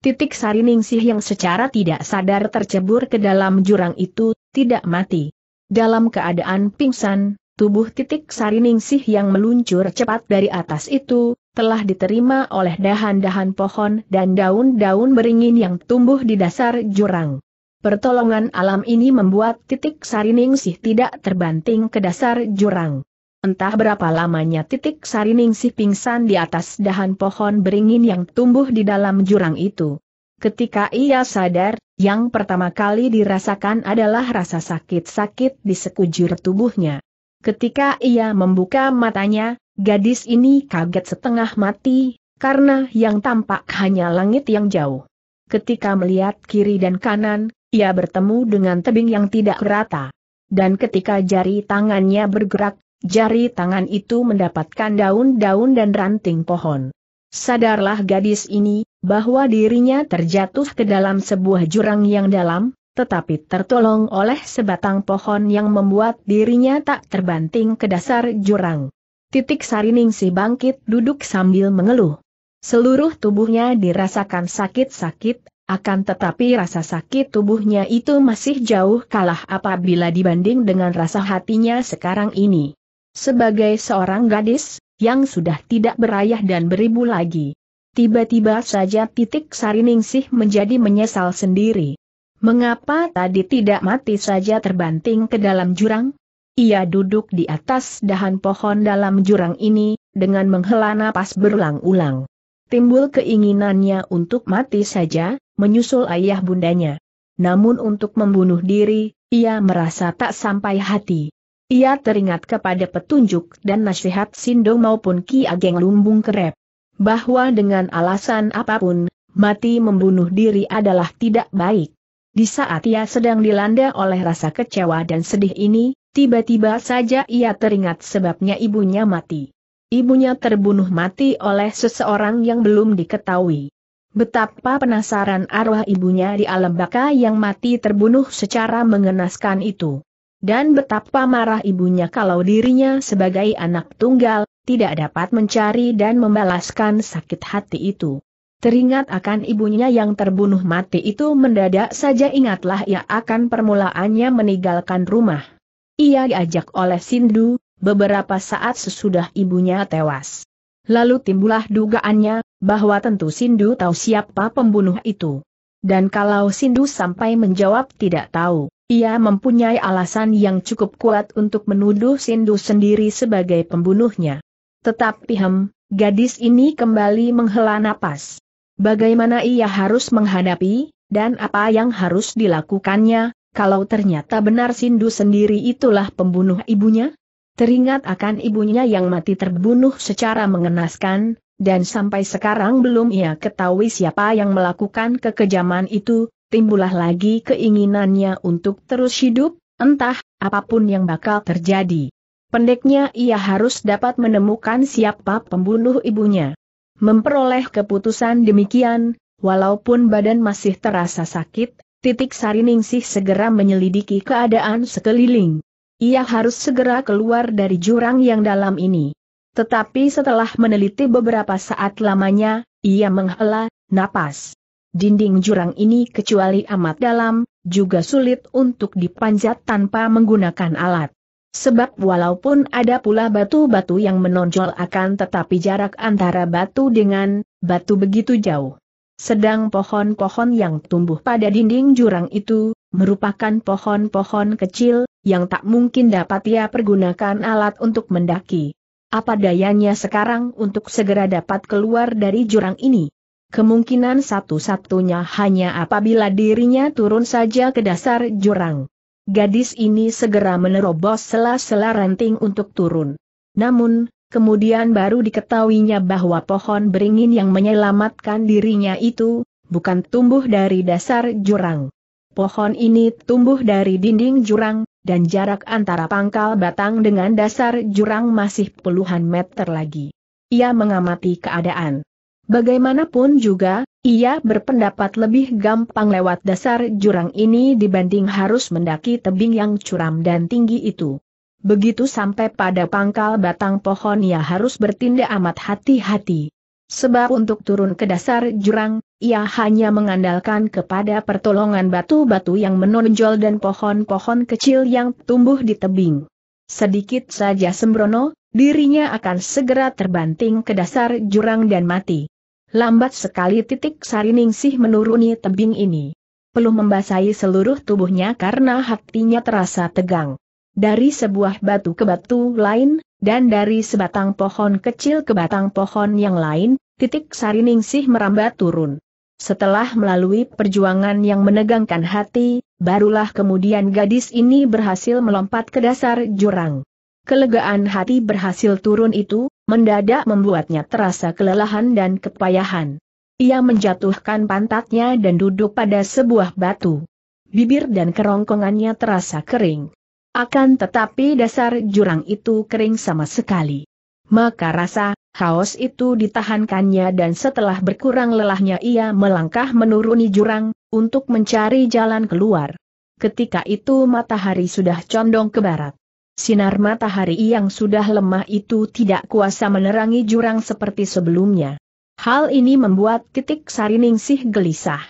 Titik sariningsih yang secara tidak sadar tercebur ke dalam jurang itu, tidak mati. Dalam keadaan pingsan, tubuh titik sariningsih yang meluncur cepat dari atas itu, telah diterima oleh dahan-dahan pohon dan daun-daun beringin yang tumbuh di dasar jurang. Pertolongan alam ini membuat titik Sariningsih tidak terbanting ke dasar jurang. Entah berapa lamanya titik Sariningsih pingsan di atas dahan pohon beringin yang tumbuh di dalam jurang itu. Ketika ia sadar, yang pertama kali dirasakan adalah rasa sakit-sakit di sekujur tubuhnya. Ketika ia membuka matanya, gadis ini kaget setengah mati, karena yang tampak hanya langit yang jauh. Ketika melihat kiri dan kanan, ia bertemu dengan tebing yang tidak rata. Dan ketika jari tangannya bergerak, jari tangan itu mendapatkan daun-daun dan ranting pohon. Sadarlah gadis ini, bahwa dirinya terjatuh ke dalam sebuah jurang yang dalam, tetapi tertolong oleh sebatang pohon yang membuat dirinya tak terbanting ke dasar jurang. Titik Sariningsih bangkit duduk sambil mengeluh. Seluruh tubuhnya dirasakan sakit-sakit, akan tetapi rasa sakit tubuhnya itu masih jauh kalah apabila dibanding dengan rasa hatinya sekarang ini. Sebagai seorang gadis, yang sudah tidak berayah dan beribu lagi. Tiba-tiba saja titik Sariningsih menjadi menyesal sendiri. Mengapa tadi tidak mati saja terbanting ke dalam jurang? Ia duduk di atas dahan pohon dalam jurang ini, dengan menghela napas berulang-ulang. Timbul keinginannya untuk mati saja, menyusul ayah bundanya. Namun untuk membunuh diri, ia merasa tak sampai hati. Ia teringat kepada petunjuk dan nasihat Sindong maupun Ki Ageng Lumbung Kerep. Bahwa dengan alasan apapun, mati membunuh diri adalah tidak baik. Di saat ia sedang dilanda oleh rasa kecewa dan sedih ini, tiba-tiba saja ia teringat sebabnya ibunya mati. Ibunya terbunuh mati oleh seseorang yang belum diketahui. Betapa penasaran arwah ibunya di alam baka yang mati terbunuh secara mengenaskan itu. Dan betapa marah ibunya kalau dirinya sebagai anak tunggal, tidak dapat mencari dan membalaskan sakit hati itu. Teringat akan ibunya yang terbunuh mati itu mendadak saja ingatlah ia akan permulaannya meninggalkan rumah. Ia diajak oleh Sindu, beberapa saat sesudah ibunya tewas. Lalu timbullah dugaannya, bahwa tentu Sindu tahu siapa pembunuh itu. Dan kalau Sindu sampai menjawab tidak tahu, ia mempunyai alasan yang cukup kuat untuk menuduh Sindu sendiri sebagai pembunuhnya. Tetapi Hem, gadis ini kembali menghela napas bagaimana ia harus menghadapi, dan apa yang harus dilakukannya, kalau ternyata benar Sindu sendiri itulah pembunuh ibunya? Teringat akan ibunya yang mati terbunuh secara mengenaskan, dan sampai sekarang belum ia ketahui siapa yang melakukan kekejaman itu, timbullah lagi keinginannya untuk terus hidup, entah apapun yang bakal terjadi. Pendeknya ia harus dapat menemukan siapa pembunuh ibunya. Memperoleh keputusan demikian, walaupun badan masih terasa sakit, titik sariningsih segera menyelidiki keadaan sekeliling. Ia harus segera keluar dari jurang yang dalam ini. Tetapi setelah meneliti beberapa saat lamanya, ia menghela napas. Dinding jurang ini kecuali amat dalam, juga sulit untuk dipanjat tanpa menggunakan alat. Sebab walaupun ada pula batu-batu yang menonjol akan tetapi jarak antara batu dengan batu begitu jauh. Sedang pohon-pohon yang tumbuh pada dinding jurang itu, merupakan pohon-pohon kecil, yang tak mungkin dapat ia pergunakan alat untuk mendaki. Apa dayanya sekarang untuk segera dapat keluar dari jurang ini? Kemungkinan satu-satunya hanya apabila dirinya turun saja ke dasar jurang. Gadis ini segera menerobos sela-sela ranting untuk turun. Namun, kemudian baru diketahuinya bahwa pohon beringin yang menyelamatkan dirinya itu, bukan tumbuh dari dasar jurang. Pohon ini tumbuh dari dinding jurang, dan jarak antara pangkal batang dengan dasar jurang masih puluhan meter lagi. Ia mengamati keadaan. Bagaimanapun juga, ia berpendapat lebih gampang lewat dasar jurang ini dibanding harus mendaki tebing yang curam dan tinggi itu. Begitu sampai pada pangkal batang pohon ia harus bertindak amat hati-hati. Sebab untuk turun ke dasar jurang, ia hanya mengandalkan kepada pertolongan batu-batu yang menonjol dan pohon-pohon kecil yang tumbuh di tebing. Sedikit saja sembrono, dirinya akan segera terbanting ke dasar jurang dan mati. Lambat sekali titik sariningsih menuruni tebing ini. Peluh membasahi seluruh tubuhnya karena hatinya terasa tegang. Dari sebuah batu ke batu lain, dan dari sebatang pohon kecil ke batang pohon yang lain, titik sariningsih merambat turun. Setelah melalui perjuangan yang menegangkan hati, barulah kemudian gadis ini berhasil melompat ke dasar jurang. Kelegaan hati berhasil turun itu, mendadak membuatnya terasa kelelahan dan kepayahan. Ia menjatuhkan pantatnya dan duduk pada sebuah batu. Bibir dan kerongkongannya terasa kering. Akan tetapi dasar jurang itu kering sama sekali. Maka rasa haus itu ditahankannya dan setelah berkurang lelahnya ia melangkah menuruni jurang, untuk mencari jalan keluar. Ketika itu matahari sudah condong ke barat sinar matahari yang sudah lemah itu tidak kuasa menerangi jurang seperti sebelumnya. Hal ini membuat titik sariningsih gelisah.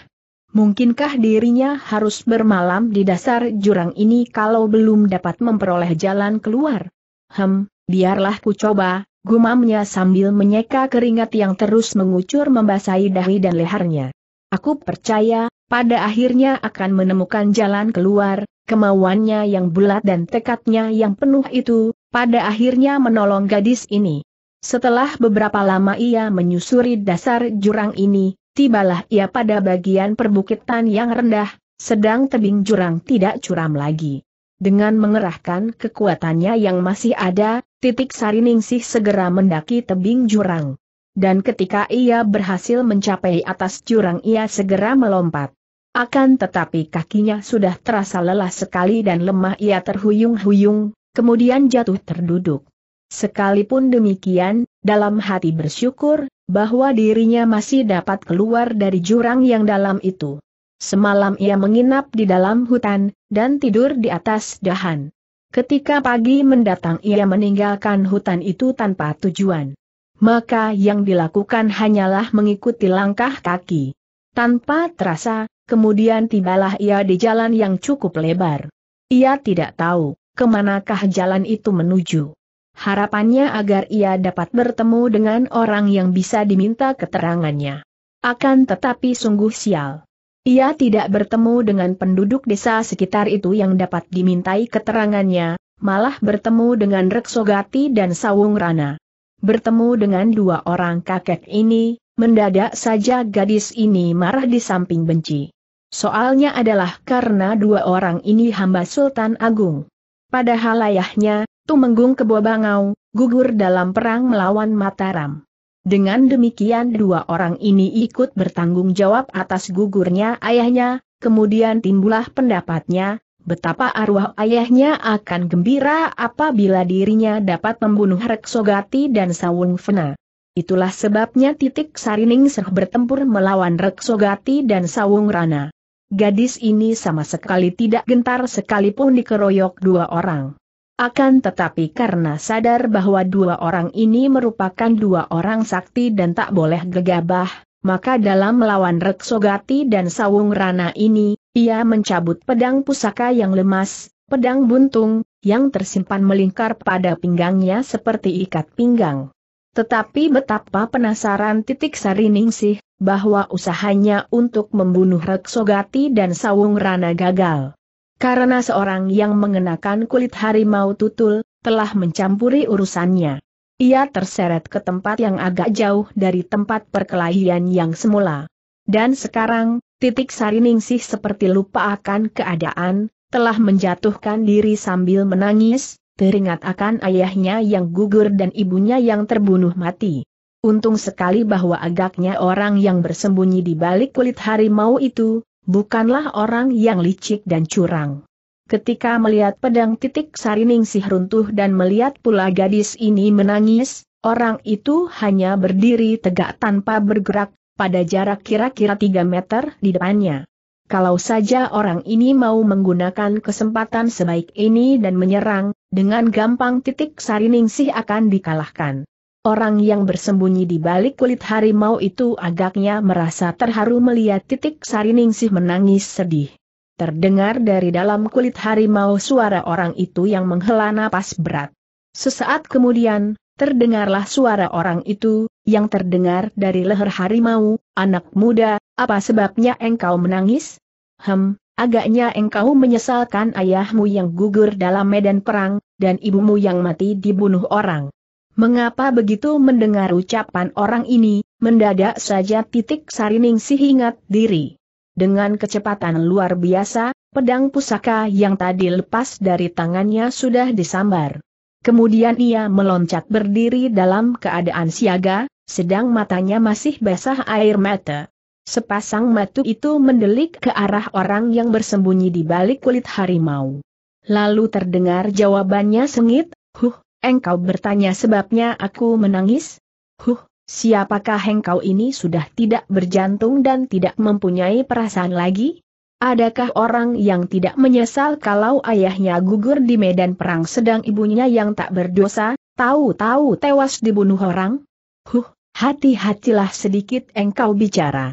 Mungkinkah dirinya harus bermalam di dasar jurang ini kalau belum dapat memperoleh jalan keluar? Hem, biarlah ku coba, gumamnya sambil menyeka keringat yang terus mengucur membasahi dahi dan lehernya. Aku percaya, pada akhirnya akan menemukan jalan keluar, kemauannya yang bulat dan tekadnya yang penuh itu, pada akhirnya menolong gadis ini. Setelah beberapa lama ia menyusuri dasar jurang ini, tibalah ia pada bagian perbukitan yang rendah, sedang tebing jurang tidak curam lagi. Dengan mengerahkan kekuatannya yang masih ada, titik Sariningsih segera mendaki tebing jurang. Dan ketika ia berhasil mencapai atas jurang ia segera melompat. Akan tetapi kakinya sudah terasa lelah sekali dan lemah ia terhuyung-huyung, kemudian jatuh terduduk. Sekalipun demikian, dalam hati bersyukur, bahwa dirinya masih dapat keluar dari jurang yang dalam itu. Semalam ia menginap di dalam hutan, dan tidur di atas dahan. Ketika pagi mendatang ia meninggalkan hutan itu tanpa tujuan. Maka yang dilakukan hanyalah mengikuti langkah kaki. Tanpa terasa, kemudian tibalah ia di jalan yang cukup lebar. Ia tidak tahu, kemanakah jalan itu menuju. Harapannya agar ia dapat bertemu dengan orang yang bisa diminta keterangannya. Akan tetapi sungguh sial. Ia tidak bertemu dengan penduduk desa sekitar itu yang dapat dimintai keterangannya, malah bertemu dengan Reksogati dan Sawung Rana. Bertemu dengan dua orang kakek ini, mendadak saja gadis ini marah di samping benci. Soalnya adalah karena dua orang ini hamba Sultan Agung. Padahal ayahnya, Tumenggung Kebobangau, gugur dalam perang melawan Mataram. Dengan demikian dua orang ini ikut bertanggung jawab atas gugurnya ayahnya, kemudian timbullah pendapatnya, betapa arwah ayahnya akan gembira apabila dirinya dapat membunuh Reksogati dan Sawung Fena. Itulah sebabnya titik Sarining Serh bertempur melawan Reksogati dan Sawung Rana. Gadis ini sama sekali tidak gentar sekalipun dikeroyok dua orang. Akan tetapi karena sadar bahwa dua orang ini merupakan dua orang sakti dan tak boleh gegabah, maka dalam melawan Reksogati dan Sawung Rana ini, ia mencabut pedang pusaka yang lemas, pedang buntung, yang tersimpan melingkar pada pinggangnya seperti ikat pinggang. Tetapi betapa penasaran titik sari ningsih, bahwa usahanya untuk membunuh Reksogati dan Sawung Rana gagal. Karena seorang yang mengenakan kulit harimau tutul, telah mencampuri urusannya. Ia terseret ke tempat yang agak jauh dari tempat perkelahian yang semula. Dan sekarang, titik sari ningsih seperti lupa akan keadaan, telah menjatuhkan diri sambil menangis, teringat akan ayahnya yang gugur dan ibunya yang terbunuh mati. Untung sekali bahwa agaknya orang yang bersembunyi di balik kulit harimau itu, bukanlah orang yang licik dan curang. Ketika melihat pedang titik sarining sih runtuh dan melihat pula gadis ini menangis, orang itu hanya berdiri tegak tanpa bergerak, pada jarak kira-kira 3 meter di depannya. Kalau saja orang ini mau menggunakan kesempatan sebaik ini dan menyerang, dengan gampang titik Sariningsih akan dikalahkan. Orang yang bersembunyi di balik kulit harimau itu agaknya merasa terharu melihat titik Sariningsih menangis sedih. Terdengar dari dalam kulit harimau suara orang itu yang menghela napas berat. Sesaat kemudian, terdengarlah suara orang itu, yang terdengar dari leher harimau, anak muda, apa sebabnya engkau menangis? Hem, agaknya engkau menyesalkan ayahmu yang gugur dalam medan perang, dan ibumu yang mati dibunuh orang. Mengapa begitu mendengar ucapan orang ini, mendadak saja titik sarining sih ingat diri. Dengan kecepatan luar biasa, pedang pusaka yang tadi lepas dari tangannya sudah disambar. Kemudian ia meloncat berdiri dalam keadaan siaga, sedang matanya masih basah air mata. Sepasang matu itu mendelik ke arah orang yang bersembunyi di balik kulit harimau. Lalu terdengar jawabannya sengit, Huh, engkau bertanya sebabnya aku menangis? Huh, siapakah engkau ini sudah tidak berjantung dan tidak mempunyai perasaan lagi? Adakah orang yang tidak menyesal kalau ayahnya gugur di medan perang sedang ibunya yang tak berdosa, tahu-tahu tewas dibunuh orang? Huh, hati-hatilah sedikit engkau bicara.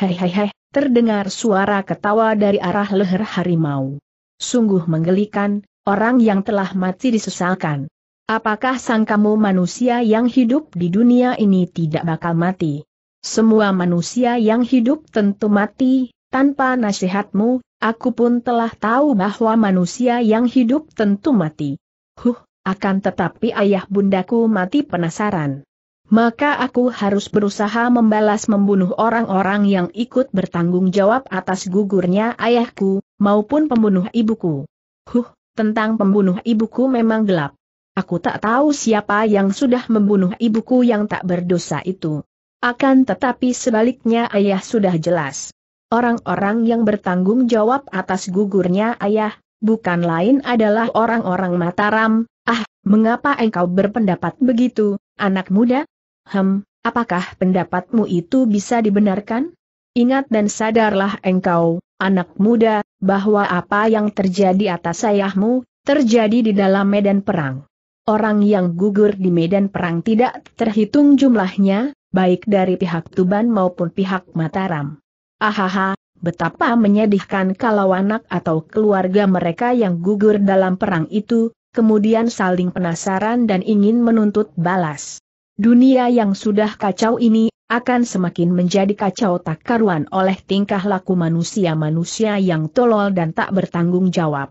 Hei hei hei, terdengar suara ketawa dari arah leher harimau. Sungguh menggelikan, orang yang telah mati disesalkan. Apakah sang kamu manusia yang hidup di dunia ini tidak bakal mati? Semua manusia yang hidup tentu mati, tanpa nasihatmu, aku pun telah tahu bahwa manusia yang hidup tentu mati. Huh, akan tetapi ayah bundaku mati penasaran maka aku harus berusaha membalas membunuh orang-orang yang ikut bertanggung jawab atas gugurnya ayahku, maupun pembunuh ibuku. Huh, tentang pembunuh ibuku memang gelap. Aku tak tahu siapa yang sudah membunuh ibuku yang tak berdosa itu. Akan tetapi sebaliknya ayah sudah jelas. Orang-orang yang bertanggung jawab atas gugurnya ayah, bukan lain adalah orang-orang Mataram, Ah, mengapa engkau berpendapat begitu, anak muda? Hem, apakah pendapatmu itu bisa dibenarkan? Ingat dan sadarlah engkau, anak muda, bahwa apa yang terjadi atas ayahmu, terjadi di dalam medan perang. Orang yang gugur di medan perang tidak terhitung jumlahnya, baik dari pihak Tuban maupun pihak Mataram. Ahaha, betapa menyedihkan kalau anak atau keluarga mereka yang gugur dalam perang itu, kemudian saling penasaran dan ingin menuntut balas. Dunia yang sudah kacau ini, akan semakin menjadi kacau tak karuan oleh tingkah laku manusia-manusia yang tolol dan tak bertanggung jawab.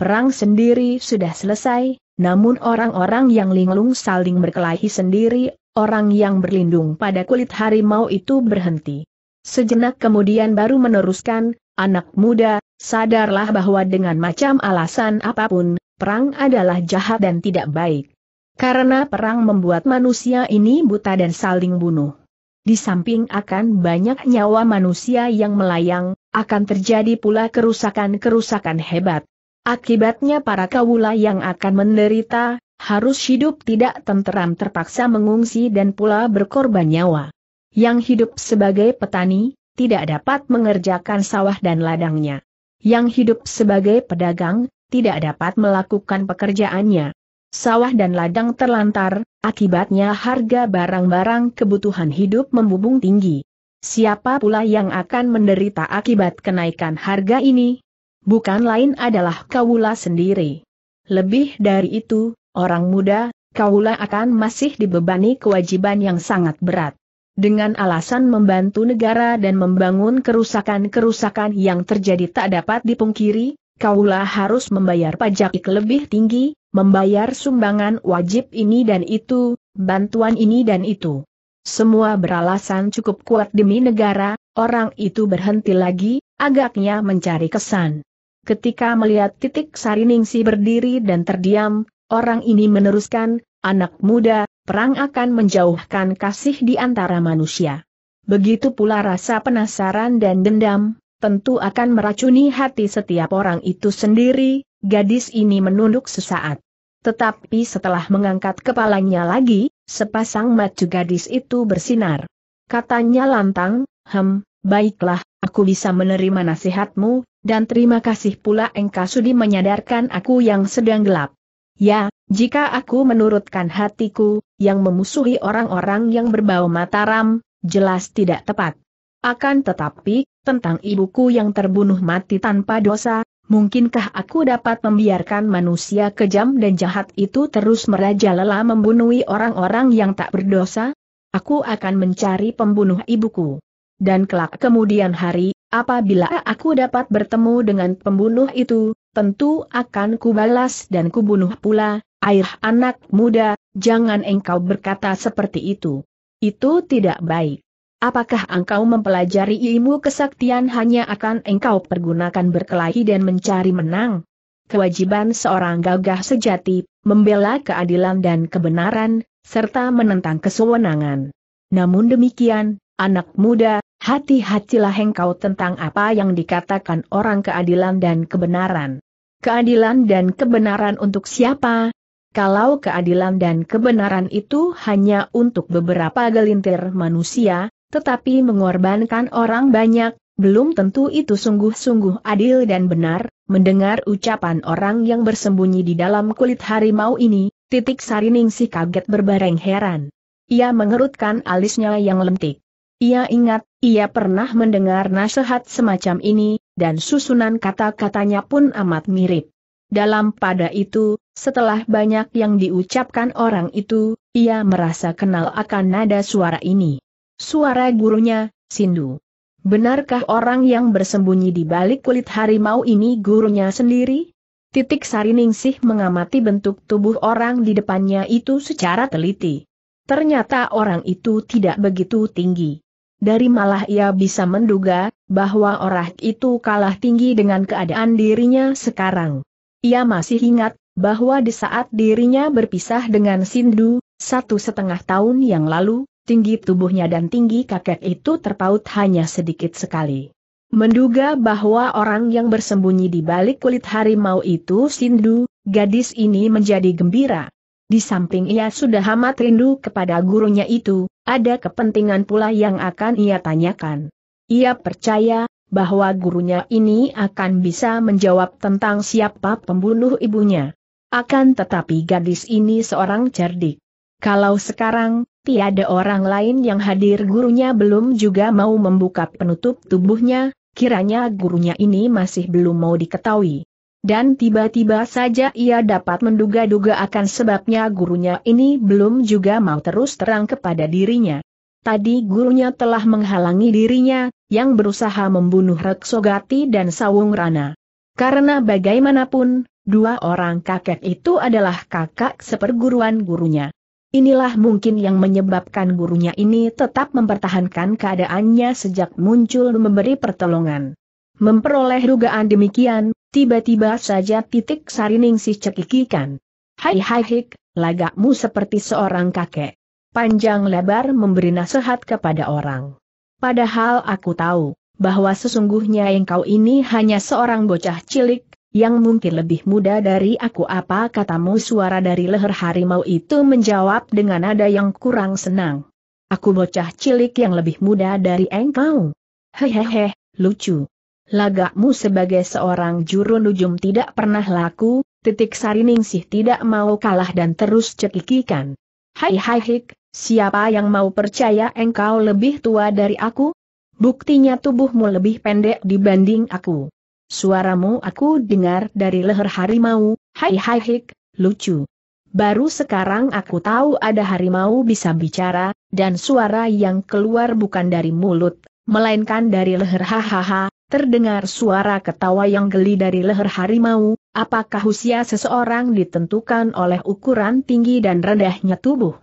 Perang sendiri sudah selesai, namun orang-orang yang linglung saling berkelahi sendiri, orang yang berlindung pada kulit harimau itu berhenti. Sejenak kemudian baru meneruskan, anak muda, sadarlah bahwa dengan macam alasan apapun, perang adalah jahat dan tidak baik. Karena perang membuat manusia ini buta dan saling bunuh. Di samping akan banyak nyawa manusia yang melayang, akan terjadi pula kerusakan-kerusakan hebat. Akibatnya para kawula yang akan menderita, harus hidup tidak tenteram terpaksa mengungsi dan pula berkorban nyawa. Yang hidup sebagai petani, tidak dapat mengerjakan sawah dan ladangnya. Yang hidup sebagai pedagang, tidak dapat melakukan pekerjaannya sawah dan ladang terlantar, akibatnya harga barang-barang kebutuhan hidup membubung tinggi. Siapa pula yang akan menderita akibat kenaikan harga ini? Bukan lain adalah Kaula sendiri. Lebih dari itu, orang muda, Kaula akan masih dibebani kewajiban yang sangat berat dengan alasan membantu negara dan membangun kerusakan-kerusakan yang terjadi tak dapat dipungkiri, Kaula harus membayar pajak lebih tinggi, membayar sumbangan wajib ini dan itu, bantuan ini dan itu. Semua beralasan cukup kuat demi negara, orang itu berhenti lagi, agaknya mencari kesan. Ketika melihat titik Sariningsi berdiri dan terdiam, orang ini meneruskan, anak muda, perang akan menjauhkan kasih di antara manusia. Begitu pula rasa penasaran dan dendam, tentu akan meracuni hati setiap orang itu sendiri, gadis ini menunduk sesaat. Tetapi setelah mengangkat kepalanya lagi, sepasang mata gadis itu bersinar. Katanya lantang, hem, baiklah, aku bisa menerima nasihatmu, dan terima kasih pula engkau sudi menyadarkan aku yang sedang gelap. Ya, jika aku menurutkan hatiku, yang memusuhi orang-orang yang berbau mataram, jelas tidak tepat. Akan tetapi, tentang ibuku yang terbunuh mati tanpa dosa, Mungkinkah aku dapat membiarkan manusia kejam dan jahat itu terus merajalela membunuhi orang-orang yang tak berdosa? Aku akan mencari pembunuh ibuku. Dan kelak kemudian hari, apabila aku dapat bertemu dengan pembunuh itu, tentu akan kubalas dan kubunuh pula, air anak muda, jangan engkau berkata seperti itu. Itu tidak baik. Apakah engkau mempelajari ilmu kesaktian hanya akan engkau pergunakan berkelahi dan mencari menang? Kewajiban seorang gagah sejati, membela keadilan dan kebenaran, serta menentang kesewenangan. Namun demikian, anak muda, hati-hatilah engkau tentang apa yang dikatakan orang keadilan dan kebenaran. Keadilan dan kebenaran untuk siapa? Kalau keadilan dan kebenaran itu hanya untuk beberapa gelintir manusia, tetapi mengorbankan orang banyak, belum tentu itu sungguh-sungguh adil dan benar, mendengar ucapan orang yang bersembunyi di dalam kulit harimau ini, titik sarining si kaget berbareng heran. Ia mengerutkan alisnya yang lentik. Ia ingat, ia pernah mendengar nasihat semacam ini, dan susunan kata-katanya pun amat mirip. Dalam pada itu, setelah banyak yang diucapkan orang itu, ia merasa kenal akan nada suara ini. Suara gurunya, Sindu. Benarkah orang yang bersembunyi di balik kulit harimau ini gurunya sendiri? Titik Sari Ningsih mengamati bentuk tubuh orang di depannya itu secara teliti. Ternyata orang itu tidak begitu tinggi. Dari malah ia bisa menduga, bahwa orang itu kalah tinggi dengan keadaan dirinya sekarang. Ia masih ingat, bahwa di saat dirinya berpisah dengan Sindu, satu setengah tahun yang lalu, tinggi tubuhnya dan tinggi kakek itu terpaut hanya sedikit sekali. Menduga bahwa orang yang bersembunyi di balik kulit harimau itu Sindu, gadis ini menjadi gembira. Di samping ia sudah amat rindu kepada gurunya itu, ada kepentingan pula yang akan ia tanyakan. Ia percaya, bahwa gurunya ini akan bisa menjawab tentang siapa pembunuh ibunya. Akan tetapi gadis ini seorang cerdik. Kalau sekarang, ada orang lain yang hadir gurunya belum juga mau membuka penutup tubuhnya, kiranya gurunya ini masih belum mau diketahui. Dan tiba-tiba saja ia dapat menduga-duga akan sebabnya gurunya ini belum juga mau terus terang kepada dirinya. Tadi gurunya telah menghalangi dirinya, yang berusaha membunuh Reksogati dan Sawung Rana. Karena bagaimanapun, dua orang kakek itu adalah kakak seperguruan gurunya. Inilah mungkin yang menyebabkan gurunya ini tetap mempertahankan keadaannya sejak muncul memberi pertolongan. Memperoleh dugaan demikian, tiba-tiba saja titik sarining si cekikikan. Hai hai hik, lagakmu seperti seorang kakek. Panjang lebar memberi nasihat kepada orang. Padahal aku tahu, bahwa sesungguhnya engkau ini hanya seorang bocah cilik, yang mungkin lebih muda dari aku apa katamu suara dari leher harimau itu menjawab dengan nada yang kurang senang. Aku bocah cilik yang lebih muda dari engkau. Hehehe, lucu. Lagakmu sebagai seorang juru nujum tidak pernah laku, titik sariningsih tidak mau kalah dan terus cekikikan. Hai hai hik, siapa yang mau percaya engkau lebih tua dari aku? Buktinya tubuhmu lebih pendek dibanding aku. Suaramu aku dengar dari leher harimau, hai hai hik, lucu. Baru sekarang aku tahu ada harimau bisa bicara, dan suara yang keluar bukan dari mulut, melainkan dari leher hahaha, terdengar suara ketawa yang geli dari leher harimau, apakah usia seseorang ditentukan oleh ukuran tinggi dan rendahnya tubuh?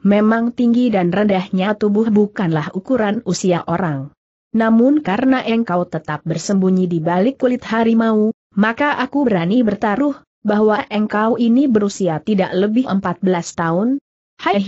Memang tinggi dan rendahnya tubuh bukanlah ukuran usia orang. Namun karena engkau tetap bersembunyi di balik kulit harimau, maka aku berani bertaruh, bahwa engkau ini berusia tidak lebih 14 tahun. Hai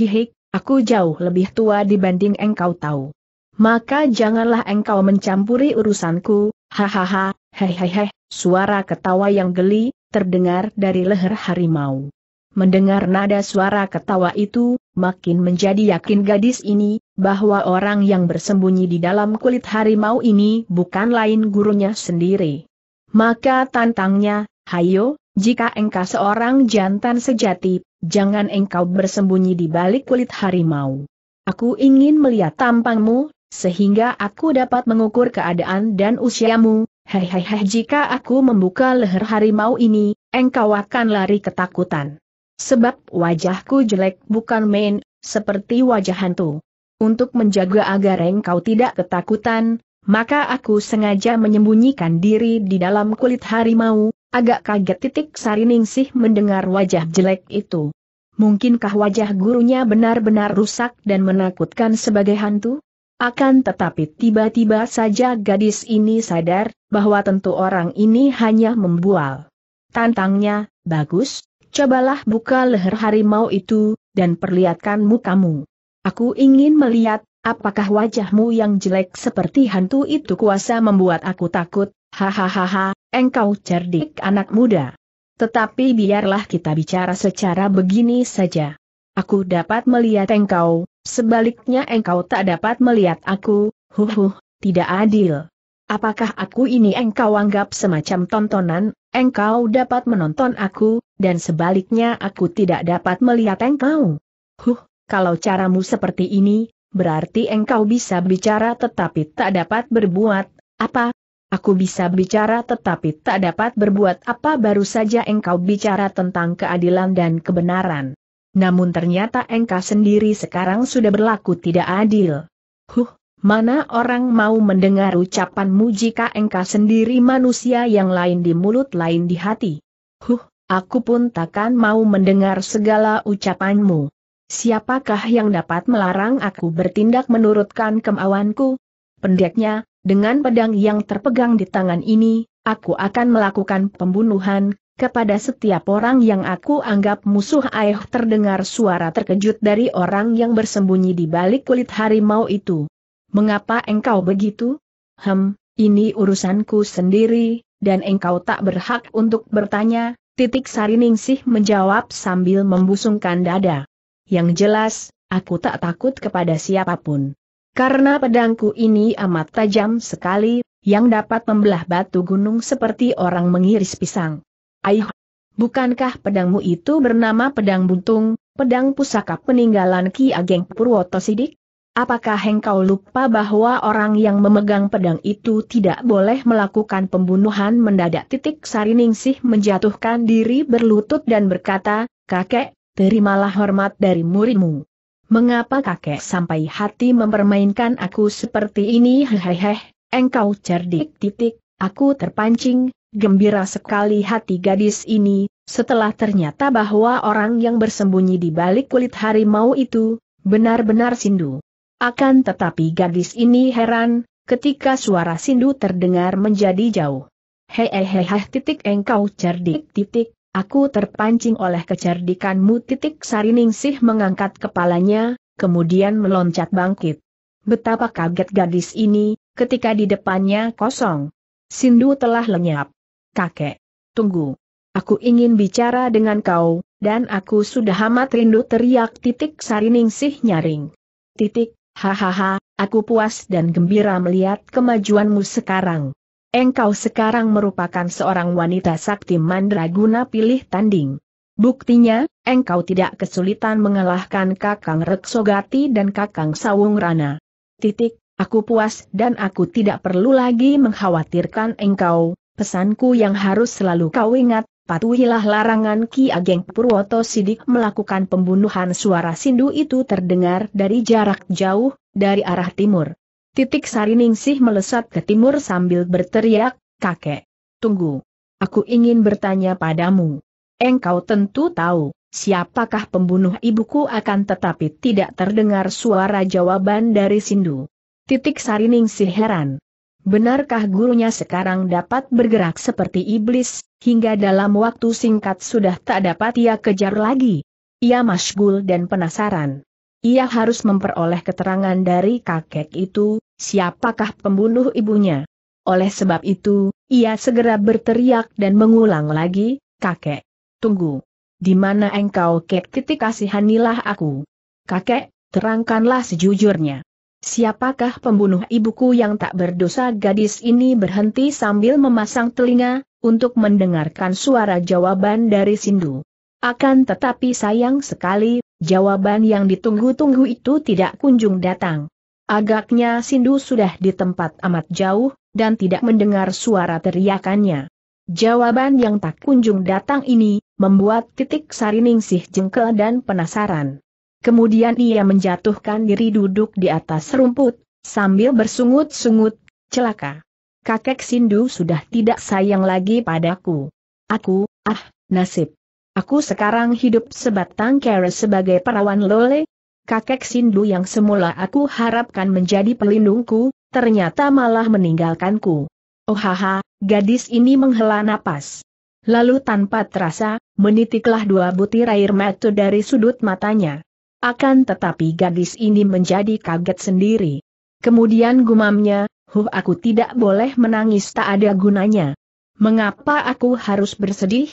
aku jauh lebih tua dibanding engkau tahu. Maka janganlah engkau mencampuri urusanku, hahaha, hehehe, suara ketawa yang geli, terdengar dari leher harimau. Mendengar nada suara ketawa itu, makin menjadi yakin gadis ini, bahwa orang yang bersembunyi di dalam kulit harimau ini bukan lain gurunya sendiri. Maka tantangnya, hayo, jika engkau seorang jantan sejati, jangan engkau bersembunyi di balik kulit harimau. Aku ingin melihat tampangmu, sehingga aku dapat mengukur keadaan dan usiamu, hehehe jika aku membuka leher harimau ini, engkau akan lari ketakutan. Sebab wajahku jelek bukan main, seperti wajah hantu. Untuk menjaga agar engkau tidak ketakutan, maka aku sengaja menyembunyikan diri di dalam kulit harimau, agak kaget titik sariningsih mendengar wajah jelek itu. Mungkinkah wajah gurunya benar-benar rusak dan menakutkan sebagai hantu? Akan tetapi tiba-tiba saja gadis ini sadar, bahwa tentu orang ini hanya membual. Tantangnya, bagus, Cobalah buka leher harimau itu, dan perlihatkan mukamu. Aku ingin melihat, apakah wajahmu yang jelek seperti hantu itu kuasa membuat aku takut, hahaha, engkau cerdik anak muda. Tetapi biarlah kita bicara secara begini saja. Aku dapat melihat engkau, sebaliknya engkau tak dapat melihat aku, huhuh, tidak adil. Apakah aku ini engkau anggap semacam tontonan, engkau dapat menonton aku, dan sebaliknya aku tidak dapat melihat engkau. Huh, kalau caramu seperti ini, berarti engkau bisa bicara tetapi tak dapat berbuat, apa? Aku bisa bicara tetapi tak dapat berbuat apa baru saja engkau bicara tentang keadilan dan kebenaran. Namun ternyata engkau sendiri sekarang sudah berlaku tidak adil. Huh, mana orang mau mendengar ucapanmu jika engkau sendiri manusia yang lain di mulut lain di hati. Huh, Aku pun takkan mau mendengar segala ucapanmu. Siapakah yang dapat melarang aku bertindak menurutkan kemauanku? Pendeknya, dengan pedang yang terpegang di tangan ini, aku akan melakukan pembunuhan, kepada setiap orang yang aku anggap musuh Aih terdengar suara terkejut dari orang yang bersembunyi di balik kulit harimau itu. Mengapa engkau begitu? Hem, ini urusanku sendiri, dan engkau tak berhak untuk bertanya, Titik Sariningsih menjawab sambil membusungkan dada. Yang jelas, aku tak takut kepada siapapun. Karena pedangku ini amat tajam sekali, yang dapat membelah batu gunung seperti orang mengiris pisang. Aih, bukankah pedangmu itu bernama pedang buntung, pedang pusaka peninggalan Ki Ageng Purwoto Sidik? Apakah engkau lupa bahwa orang yang memegang pedang itu tidak boleh melakukan pembunuhan mendadak titik Sariningsih menjatuhkan diri berlutut dan berkata, Kakek, terimalah hormat dari muridmu. Mengapa kakek sampai hati mempermainkan aku seperti ini hehehe, engkau cerdik titik, aku terpancing, gembira sekali hati gadis ini, setelah ternyata bahwa orang yang bersembunyi di balik kulit harimau itu, benar-benar sindu. Akan tetapi gadis ini heran, ketika suara sindu terdengar menjadi jauh. Heheheheh titik engkau cerdik titik, aku terpancing oleh kecerdikanmu titik Sariningsih mengangkat kepalanya, kemudian meloncat bangkit. Betapa kaget gadis ini, ketika di depannya kosong. Sindu telah lenyap. Kakek, tunggu. Aku ingin bicara dengan kau, dan aku sudah amat rindu teriak titik Sariningsih nyaring. Titik, Hahaha, aku puas dan gembira melihat kemajuanmu sekarang. Engkau sekarang merupakan seorang wanita sakti mandraguna pilih tanding. Buktinya, engkau tidak kesulitan mengalahkan Kakang Reksogati dan Kakang Sawung Rana. Titik, aku puas dan aku tidak perlu lagi mengkhawatirkan engkau, pesanku yang harus selalu kau ingat, patuhilah larangan Ki Ageng Purwoto Sidik melakukan pembunuhan suara sindu itu terdengar dari jarak jauh, dari arah timur. Titik Sariningsih melesat ke timur sambil berteriak, kakek. Tunggu. Aku ingin bertanya padamu. Engkau tentu tahu, siapakah pembunuh ibuku akan tetapi tidak terdengar suara jawaban dari Sindu. Titik Sariningsih heran. Benarkah gurunya sekarang dapat bergerak seperti iblis, hingga dalam waktu singkat sudah tak dapat ia kejar lagi? Ia masgul dan penasaran. Ia harus memperoleh keterangan dari kakek itu, siapakah pembunuh ibunya. Oleh sebab itu, ia segera berteriak dan mengulang lagi, kakek. Tunggu. Di mana engkau kek titik kasihanilah aku. Kakek, terangkanlah sejujurnya. Siapakah pembunuh ibuku yang tak berdosa gadis ini berhenti sambil memasang telinga, untuk mendengarkan suara jawaban dari Sindu. Akan tetapi sayang sekali, jawaban yang ditunggu-tunggu itu tidak kunjung datang. Agaknya Sindu sudah di tempat amat jauh, dan tidak mendengar suara teriakannya. Jawaban yang tak kunjung datang ini, membuat titik sariningsih jengkel dan penasaran. Kemudian ia menjatuhkan diri duduk di atas rumput, sambil bersungut-sungut, celaka. Kakek Sindu sudah tidak sayang lagi padaku. Aku, ah, nasib. Aku sekarang hidup sebatang kera sebagai perawan lole. Kakek Sindu yang semula aku harapkan menjadi pelindungku, ternyata malah meninggalkanku. Oh haha, gadis ini menghela napas. Lalu tanpa terasa, menitiklah dua butir air mata dari sudut matanya. Akan tetapi gadis ini menjadi kaget sendiri. Kemudian gumamnya, huh aku tidak boleh menangis tak ada gunanya. Mengapa aku harus bersedih?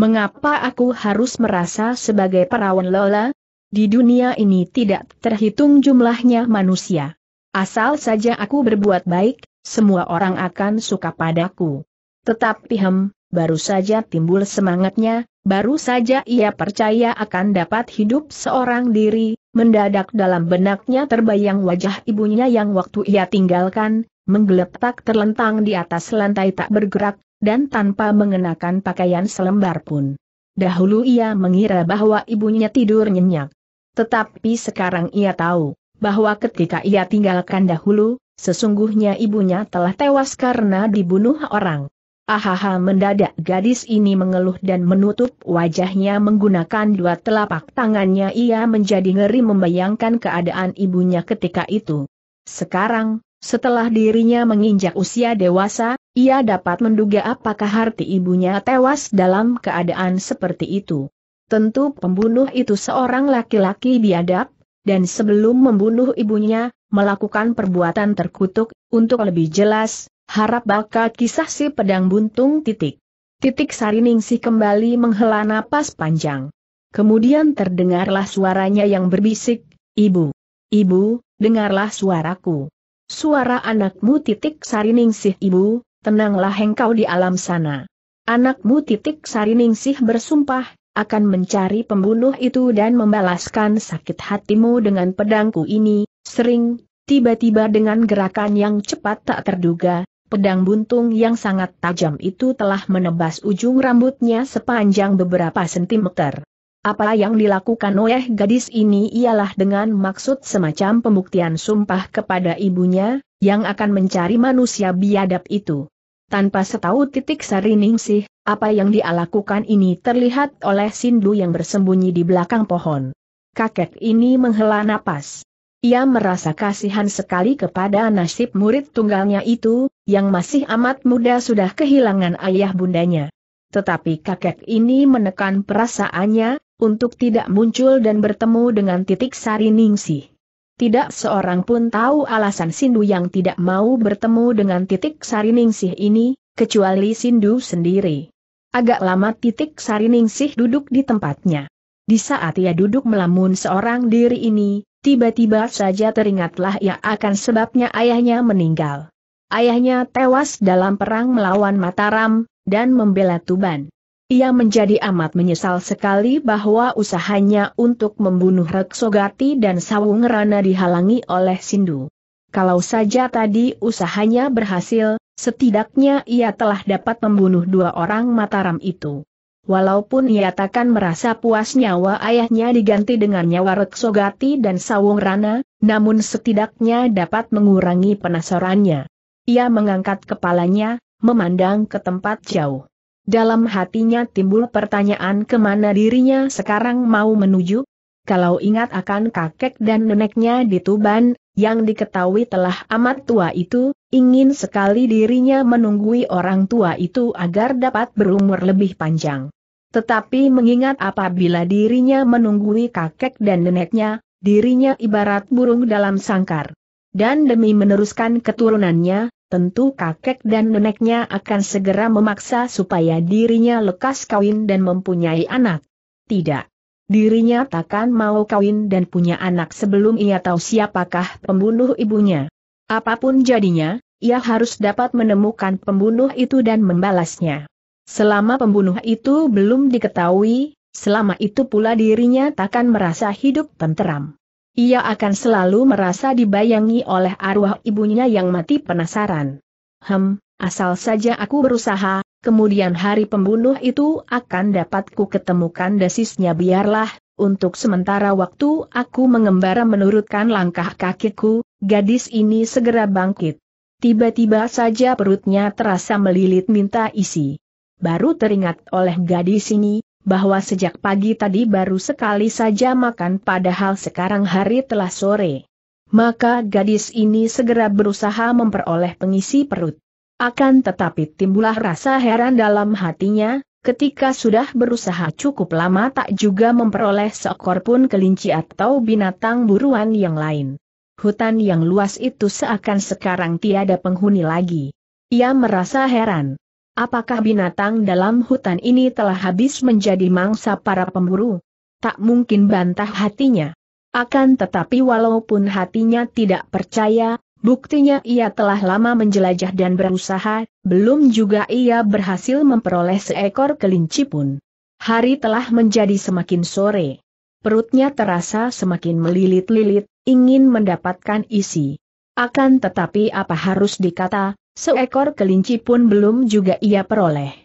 Mengapa aku harus merasa sebagai perawan lola? Di dunia ini tidak terhitung jumlahnya manusia. Asal saja aku berbuat baik, semua orang akan suka padaku. Tetapi hem, baru saja timbul semangatnya, baru saja ia percaya akan dapat hidup seorang diri, mendadak dalam benaknya terbayang wajah ibunya yang waktu ia tinggalkan, menggeletak terlentang di atas lantai tak bergerak, dan tanpa mengenakan pakaian selembar pun. Dahulu ia mengira bahwa ibunya tidur nyenyak. Tetapi sekarang ia tahu, bahwa ketika ia tinggalkan dahulu, sesungguhnya ibunya telah tewas karena dibunuh orang. Ahaha mendadak gadis ini mengeluh dan menutup wajahnya menggunakan dua telapak tangannya ia menjadi ngeri membayangkan keadaan ibunya ketika itu. Sekarang, setelah dirinya menginjak usia dewasa, ia dapat menduga apakah arti ibunya tewas dalam keadaan seperti itu. Tentu pembunuh itu seorang laki-laki biadab, dan sebelum membunuh ibunya, melakukan perbuatan terkutuk, untuk lebih jelas, Harap bakal kisah si pedang buntung titik. Titik Sariningsih kembali menghela napas panjang. Kemudian terdengarlah suaranya yang berbisik, Ibu, Ibu, dengarlah suaraku. Suara anakmu titik Sariningsih Ibu, tenanglah engkau di alam sana. Anakmu titik Sariningsih bersumpah, akan mencari pembunuh itu dan membalaskan sakit hatimu dengan pedangku ini, sering, tiba-tiba dengan gerakan yang cepat tak terduga, Pedang buntung yang sangat tajam itu telah menebas ujung rambutnya sepanjang beberapa sentimeter. Apa yang dilakukan oleh gadis ini ialah dengan maksud semacam pembuktian sumpah kepada ibunya, yang akan mencari manusia biadab itu. Tanpa setahu titik sarining sih, apa yang dia lakukan ini terlihat oleh Sindu yang bersembunyi di belakang pohon. Kakek ini menghela napas. Ia merasa kasihan sekali kepada nasib murid tunggalnya itu, yang masih amat muda sudah kehilangan ayah bundanya. Tetapi kakek ini menekan perasaannya, untuk tidak muncul dan bertemu dengan titik sari ningsih. Tidak seorang pun tahu alasan Sindu yang tidak mau bertemu dengan titik sari ningsih ini, kecuali Sindu sendiri. Agak lama titik sari ningsih duduk di tempatnya. Di saat ia duduk melamun seorang diri ini, Tiba-tiba saja teringatlah ia akan sebabnya ayahnya meninggal. Ayahnya tewas dalam perang melawan Mataram, dan membela Tuban. Ia menjadi amat menyesal sekali bahwa usahanya untuk membunuh Reksogati dan Sawung Rana dihalangi oleh Sindu. Kalau saja tadi usahanya berhasil, setidaknya ia telah dapat membunuh dua orang Mataram itu. Walaupun ia takkan merasa puas nyawa ayahnya diganti dengan nyawa Reksogati dan Sawung Rana, namun setidaknya dapat mengurangi penasarannya. Ia mengangkat kepalanya, memandang ke tempat jauh. Dalam hatinya timbul pertanyaan kemana dirinya sekarang mau menuju, kalau ingat akan kakek dan neneknya di Tuban, yang diketahui telah amat tua itu, ingin sekali dirinya menunggui orang tua itu agar dapat berumur lebih panjang. Tetapi mengingat apabila dirinya menunggui kakek dan neneknya, dirinya ibarat burung dalam sangkar. Dan demi meneruskan keturunannya, tentu kakek dan neneknya akan segera memaksa supaya dirinya lekas kawin dan mempunyai anak. Tidak. Dirinya takkan mau kawin dan punya anak sebelum ia tahu siapakah pembunuh ibunya. Apapun jadinya, ia harus dapat menemukan pembunuh itu dan membalasnya. Selama pembunuh itu belum diketahui, selama itu pula dirinya takkan merasa hidup tenteram. Ia akan selalu merasa dibayangi oleh arwah ibunya yang mati penasaran. Hem, asal saja aku berusaha, kemudian hari pembunuh itu akan dapat ku ketemukan desisnya biarlah, untuk sementara waktu aku mengembara menurutkan langkah kakiku, gadis ini segera bangkit. Tiba-tiba saja perutnya terasa melilit minta isi. Baru teringat oleh gadis ini, bahwa sejak pagi tadi baru sekali saja makan padahal sekarang hari telah sore. Maka gadis ini segera berusaha memperoleh pengisi perut. Akan tetapi timbullah rasa heran dalam hatinya, ketika sudah berusaha cukup lama tak juga memperoleh seekor pun kelinci atau binatang buruan yang lain. Hutan yang luas itu seakan sekarang tiada penghuni lagi. Ia merasa heran. Apakah binatang dalam hutan ini telah habis menjadi mangsa para pemburu? Tak mungkin bantah hatinya. Akan tetapi walaupun hatinya tidak percaya, Buktinya ia telah lama menjelajah dan berusaha, belum juga ia berhasil memperoleh seekor kelinci pun. Hari telah menjadi semakin sore. Perutnya terasa semakin melilit-lilit, ingin mendapatkan isi. Akan tetapi apa harus dikata, seekor kelinci pun belum juga ia peroleh.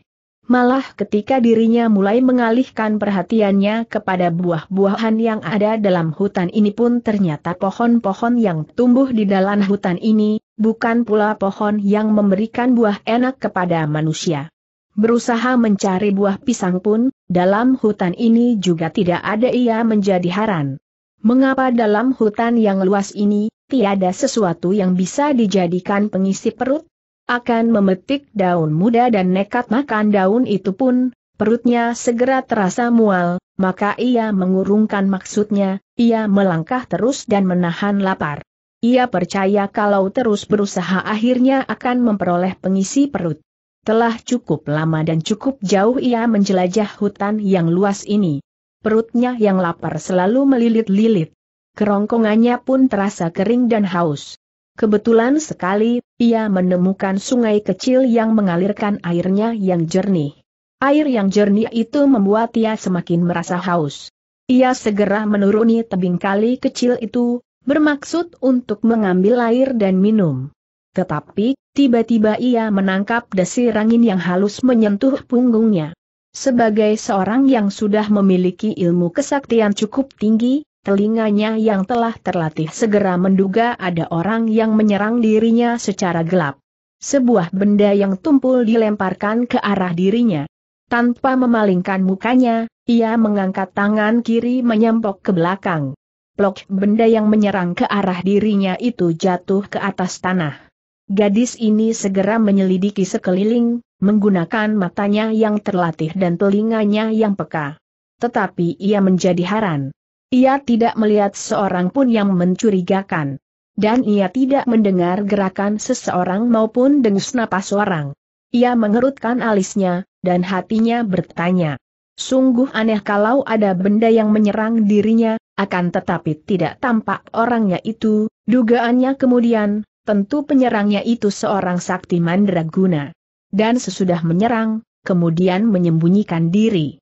Malah ketika dirinya mulai mengalihkan perhatiannya kepada buah-buahan yang ada dalam hutan ini pun ternyata pohon-pohon yang tumbuh di dalam hutan ini, bukan pula pohon yang memberikan buah enak kepada manusia. Berusaha mencari buah pisang pun, dalam hutan ini juga tidak ada ia menjadi haran. Mengapa dalam hutan yang luas ini, tiada sesuatu yang bisa dijadikan pengisi perut? akan memetik daun muda dan nekat makan daun itu pun, perutnya segera terasa mual, maka ia mengurungkan maksudnya, ia melangkah terus dan menahan lapar. Ia percaya kalau terus berusaha akhirnya akan memperoleh pengisi perut. Telah cukup lama dan cukup jauh ia menjelajah hutan yang luas ini. Perutnya yang lapar selalu melilit-lilit. Kerongkongannya pun terasa kering dan haus. Kebetulan sekali, ia menemukan sungai kecil yang mengalirkan airnya yang jernih. Air yang jernih itu membuat ia semakin merasa haus. Ia segera menuruni tebing kali kecil itu, bermaksud untuk mengambil air dan minum. Tetapi, tiba-tiba ia menangkap desir angin yang halus menyentuh punggungnya. Sebagai seorang yang sudah memiliki ilmu kesaktian cukup tinggi, telinganya yang telah terlatih segera menduga ada orang yang menyerang dirinya secara gelap. Sebuah benda yang tumpul dilemparkan ke arah dirinya. Tanpa memalingkan mukanya, ia mengangkat tangan kiri menyempok ke belakang. Plok benda yang menyerang ke arah dirinya itu jatuh ke atas tanah. Gadis ini segera menyelidiki sekeliling, menggunakan matanya yang terlatih dan telinganya yang peka. Tetapi ia menjadi heran. Ia tidak melihat seorang pun yang mencurigakan. Dan ia tidak mendengar gerakan seseorang maupun dengus napas orang. Ia mengerutkan alisnya, dan hatinya bertanya. Sungguh aneh kalau ada benda yang menyerang dirinya, akan tetapi tidak tampak orangnya itu, dugaannya kemudian, tentu penyerangnya itu seorang sakti mandraguna. Dan sesudah menyerang, kemudian menyembunyikan diri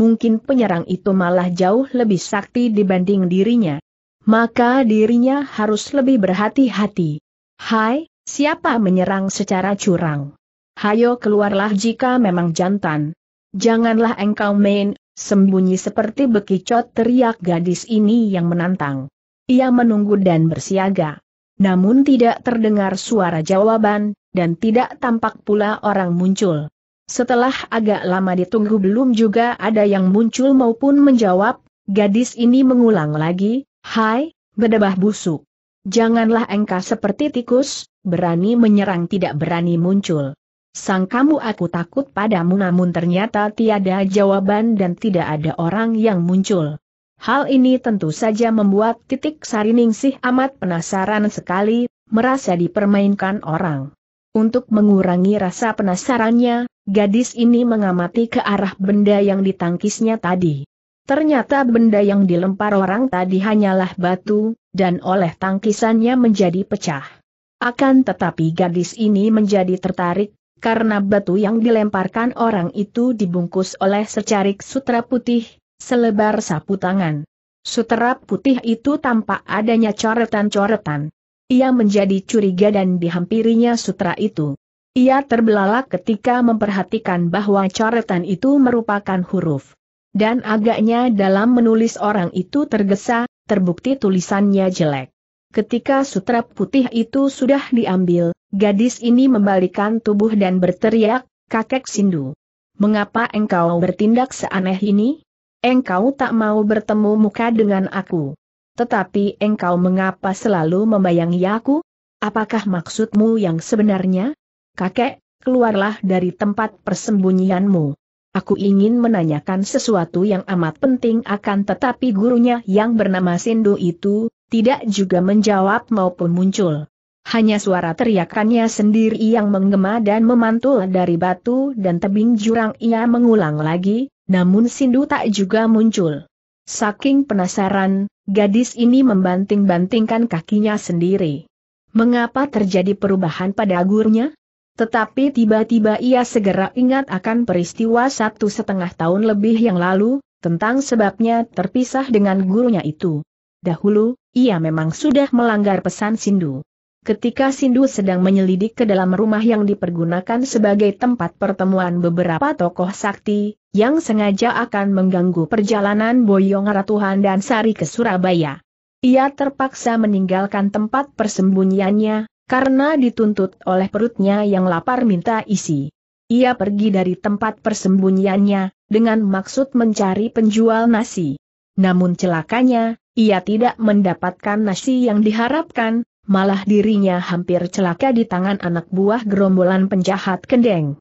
mungkin penyerang itu malah jauh lebih sakti dibanding dirinya. Maka dirinya harus lebih berhati-hati. Hai, siapa menyerang secara curang? Hayo keluarlah jika memang jantan. Janganlah engkau main, sembunyi seperti bekicot teriak gadis ini yang menantang. Ia menunggu dan bersiaga. Namun tidak terdengar suara jawaban, dan tidak tampak pula orang muncul. Setelah agak lama ditunggu belum juga ada yang muncul maupun menjawab, gadis ini mengulang lagi, Hai, bedebah busuk. Janganlah engkau seperti tikus, berani menyerang tidak berani muncul. Sang kamu aku takut padamu namun ternyata tiada jawaban dan tidak ada orang yang muncul. Hal ini tentu saja membuat titik sariningsih amat penasaran sekali, merasa dipermainkan orang. Untuk mengurangi rasa penasarannya, gadis ini mengamati ke arah benda yang ditangkisnya tadi. Ternyata benda yang dilempar orang tadi hanyalah batu, dan oleh tangkisannya menjadi pecah. Akan tetapi gadis ini menjadi tertarik, karena batu yang dilemparkan orang itu dibungkus oleh secarik sutra putih, selebar sapu tangan. Sutra putih itu tampak adanya coretan-coretan. Ia menjadi curiga dan dihampirinya sutra itu. Ia terbelalak ketika memperhatikan bahwa coretan itu merupakan huruf. Dan agaknya dalam menulis orang itu tergesa, terbukti tulisannya jelek. Ketika sutra putih itu sudah diambil, gadis ini membalikan tubuh dan berteriak, kakek Sindu. Mengapa engkau bertindak seaneh ini? Engkau tak mau bertemu muka dengan aku. Tetapi engkau mengapa selalu membayangi aku? Apakah maksudmu yang sebenarnya? Kakek, keluarlah dari tempat persembunyianmu. Aku ingin menanyakan sesuatu yang amat penting akan tetapi gurunya yang bernama Sindu itu, tidak juga menjawab maupun muncul. Hanya suara teriakannya sendiri yang menggema dan memantul dari batu dan tebing jurang ia mengulang lagi, namun Sindu tak juga muncul. Saking penasaran, Gadis ini membanting-bantingkan kakinya sendiri. Mengapa terjadi perubahan pada agurnya? Tetapi tiba-tiba ia segera ingat akan peristiwa satu setengah tahun lebih yang lalu, tentang sebabnya terpisah dengan gurunya itu. Dahulu, ia memang sudah melanggar pesan Sindu. Ketika Sindu sedang menyelidik ke dalam rumah yang dipergunakan sebagai tempat pertemuan beberapa tokoh sakti, yang sengaja akan mengganggu perjalanan Boyong Ratuhan dan Sari ke Surabaya. Ia terpaksa meninggalkan tempat persembunyiannya, karena dituntut oleh perutnya yang lapar minta isi. Ia pergi dari tempat persembunyiannya, dengan maksud mencari penjual nasi. Namun celakanya, ia tidak mendapatkan nasi yang diharapkan, malah dirinya hampir celaka di tangan anak buah gerombolan penjahat kendeng.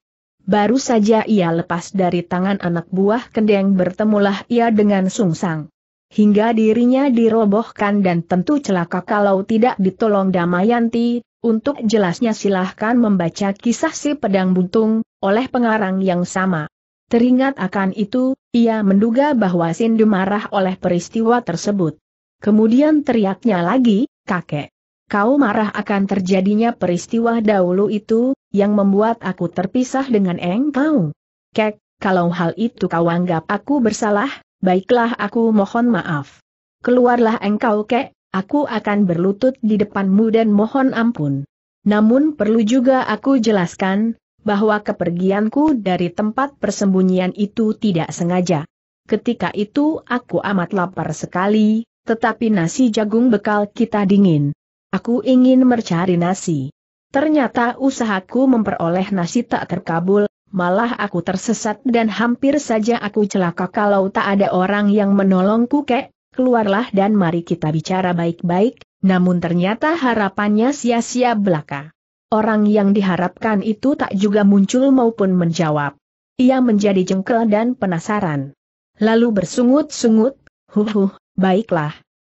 Baru saja ia lepas dari tangan anak buah kendeng bertemulah ia dengan sungsang. Hingga dirinya dirobohkan dan tentu celaka kalau tidak ditolong Damayanti, untuk jelasnya silahkan membaca kisah si pedang buntung, oleh pengarang yang sama. Teringat akan itu, ia menduga bahwa Sindu marah oleh peristiwa tersebut. Kemudian teriaknya lagi, kakek. Kau marah akan terjadinya peristiwa dahulu itu, yang membuat aku terpisah dengan engkau. Kek, kalau hal itu kau anggap aku bersalah, baiklah aku mohon maaf. Keluarlah engkau kek, aku akan berlutut di depanmu dan mohon ampun. Namun perlu juga aku jelaskan, bahwa kepergianku dari tempat persembunyian itu tidak sengaja. Ketika itu aku amat lapar sekali, tetapi nasi jagung bekal kita dingin. Aku ingin mencari nasi. Ternyata usahaku memperoleh nasi tak terkabul, malah aku tersesat dan hampir saja aku celaka kalau tak ada orang yang menolongku kek, keluarlah dan mari kita bicara baik-baik, namun ternyata harapannya sia-sia belaka. Orang yang diharapkan itu tak juga muncul maupun menjawab. Ia menjadi jengkel dan penasaran. Lalu bersungut-sungut, huhuh, baiklah,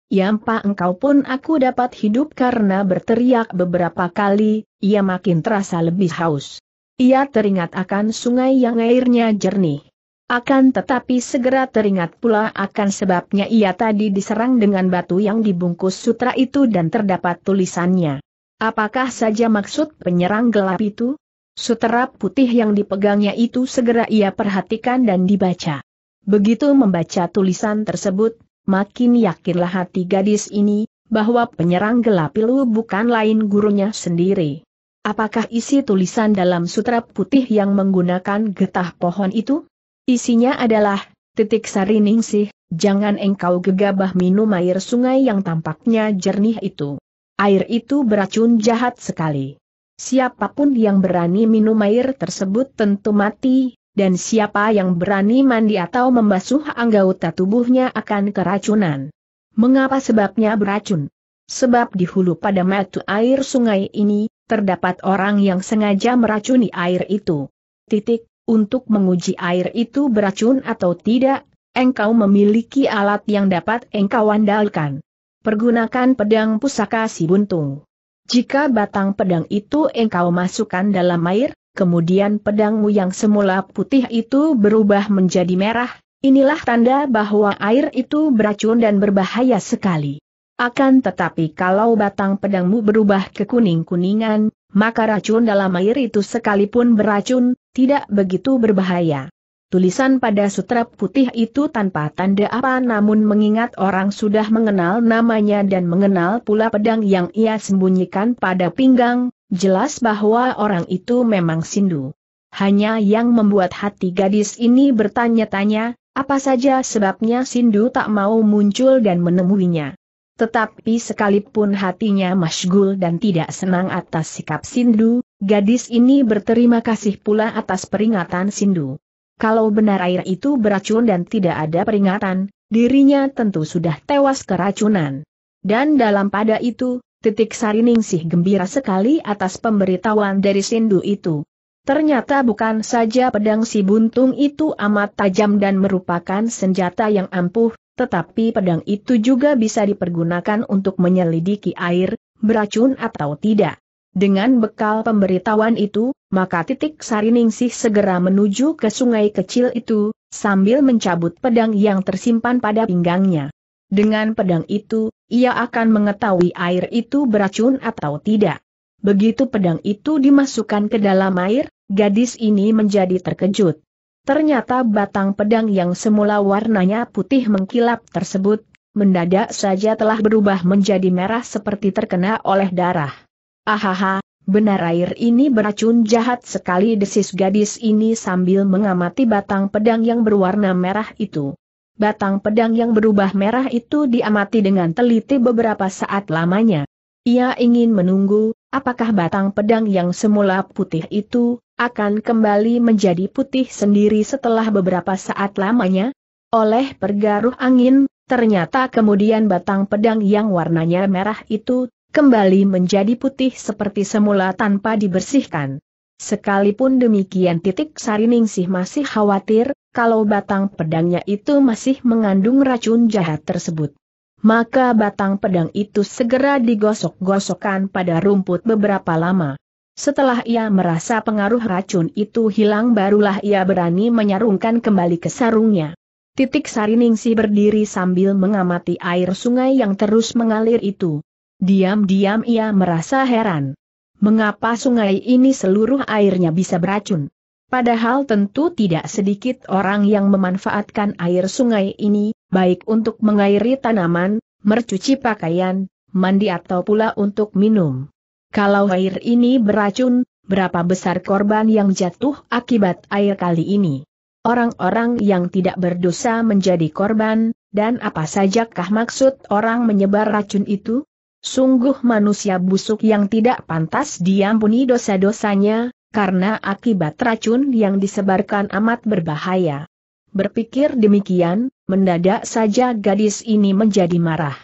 Yampa engkau pun aku dapat hidup karena berteriak beberapa kali, ia makin terasa lebih haus. Ia teringat akan sungai yang airnya jernih. Akan tetapi segera teringat pula akan sebabnya ia tadi diserang dengan batu yang dibungkus sutra itu dan terdapat tulisannya. Apakah saja maksud penyerang gelap itu? Sutra putih yang dipegangnya itu segera ia perhatikan dan dibaca. Begitu membaca tulisan tersebut, makin yakinlah hati gadis ini, bahwa penyerang gelap itu bukan lain gurunya sendiri. Apakah isi tulisan dalam sutra putih yang menggunakan getah pohon itu? Isinya adalah, titik sariningsih, jangan engkau gegabah minum air sungai yang tampaknya jernih itu. Air itu beracun jahat sekali. Siapapun yang berani minum air tersebut tentu mati, dan siapa yang berani mandi atau membasuh anggota tubuhnya akan keracunan. Mengapa sebabnya beracun? Sebab di hulu pada mata air sungai ini, terdapat orang yang sengaja meracuni air itu. Titik, untuk menguji air itu beracun atau tidak, engkau memiliki alat yang dapat engkau andalkan. Pergunakan pedang pusaka si buntung. Jika batang pedang itu engkau masukkan dalam air, kemudian pedangmu yang semula putih itu berubah menjadi merah, inilah tanda bahwa air itu beracun dan berbahaya sekali. Akan tetapi kalau batang pedangmu berubah ke kuning-kuningan, maka racun dalam air itu sekalipun beracun, tidak begitu berbahaya. Tulisan pada sutra putih itu tanpa tanda apa namun mengingat orang sudah mengenal namanya dan mengenal pula pedang yang ia sembunyikan pada pinggang, Jelas bahwa orang itu memang sindu. Hanya yang membuat hati gadis ini bertanya-tanya, apa saja sebabnya Sindu tak mau muncul dan menemuinya. Tetapi sekalipun hatinya masgul dan tidak senang atas sikap Sindu, gadis ini berterima kasih pula atas peringatan Sindu. Kalau benar air itu beracun dan tidak ada peringatan, dirinya tentu sudah tewas keracunan. Dan dalam pada itu, Titik Sariningsih gembira sekali atas pemberitahuan dari Sindu itu. Ternyata bukan saja pedang si buntung itu amat tajam dan merupakan senjata yang ampuh, tetapi pedang itu juga bisa dipergunakan untuk menyelidiki air, beracun atau tidak. Dengan bekal pemberitahuan itu, maka titik Sariningsih segera menuju ke sungai kecil itu, sambil mencabut pedang yang tersimpan pada pinggangnya. Dengan pedang itu, ia akan mengetahui air itu beracun atau tidak. Begitu pedang itu dimasukkan ke dalam air, gadis ini menjadi terkejut. Ternyata batang pedang yang semula warnanya putih mengkilap tersebut, mendadak saja telah berubah menjadi merah seperti terkena oleh darah. Ahaha, benar air ini beracun jahat sekali desis gadis ini sambil mengamati batang pedang yang berwarna merah itu. Batang pedang yang berubah merah itu diamati dengan teliti beberapa saat lamanya. Ia ingin menunggu, apakah batang pedang yang semula putih itu, akan kembali menjadi putih sendiri setelah beberapa saat lamanya? Oleh pergaruh angin, ternyata kemudian batang pedang yang warnanya merah itu, kembali menjadi putih seperti semula tanpa dibersihkan. Sekalipun demikian titik Sariningsih masih khawatir, kalau batang pedangnya itu masih mengandung racun jahat tersebut. Maka batang pedang itu segera digosok-gosokkan pada rumput beberapa lama. Setelah ia merasa pengaruh racun itu hilang barulah ia berani menyarungkan kembali ke sarungnya. Titik Sariningsih berdiri sambil mengamati air sungai yang terus mengalir itu. Diam-diam ia merasa heran. Mengapa sungai ini seluruh airnya bisa beracun? Padahal tentu tidak sedikit orang yang memanfaatkan air sungai ini, baik untuk mengairi tanaman, mercuci pakaian, mandi atau pula untuk minum. Kalau air ini beracun, berapa besar korban yang jatuh akibat air kali ini? Orang-orang yang tidak berdosa menjadi korban, dan apa sajakah maksud orang menyebar racun itu? Sungguh manusia busuk yang tidak pantas diampuni dosa-dosanya, karena akibat racun yang disebarkan amat berbahaya. Berpikir demikian, mendadak saja gadis ini menjadi marah.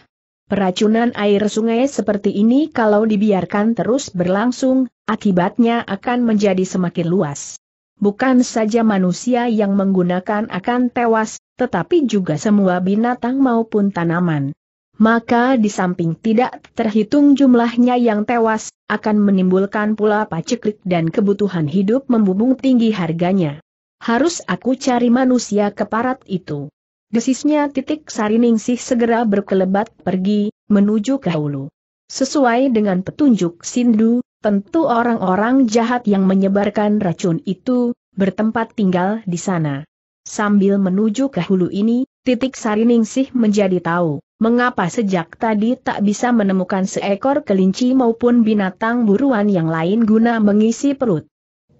Peracunan air sungai seperti ini kalau dibiarkan terus berlangsung, akibatnya akan menjadi semakin luas. Bukan saja manusia yang menggunakan akan tewas, tetapi juga semua binatang maupun tanaman maka di samping tidak terhitung jumlahnya yang tewas, akan menimbulkan pula paceklik dan kebutuhan hidup membubung tinggi harganya. Harus aku cari manusia keparat itu. Desisnya titik sariningsih segera berkelebat pergi, menuju ke hulu. Sesuai dengan petunjuk Sindu, tentu orang-orang jahat yang menyebarkan racun itu, bertempat tinggal di sana. Sambil menuju ke hulu ini, titik sariningsih menjadi tahu mengapa sejak tadi tak bisa menemukan seekor kelinci maupun binatang buruan yang lain guna mengisi perut.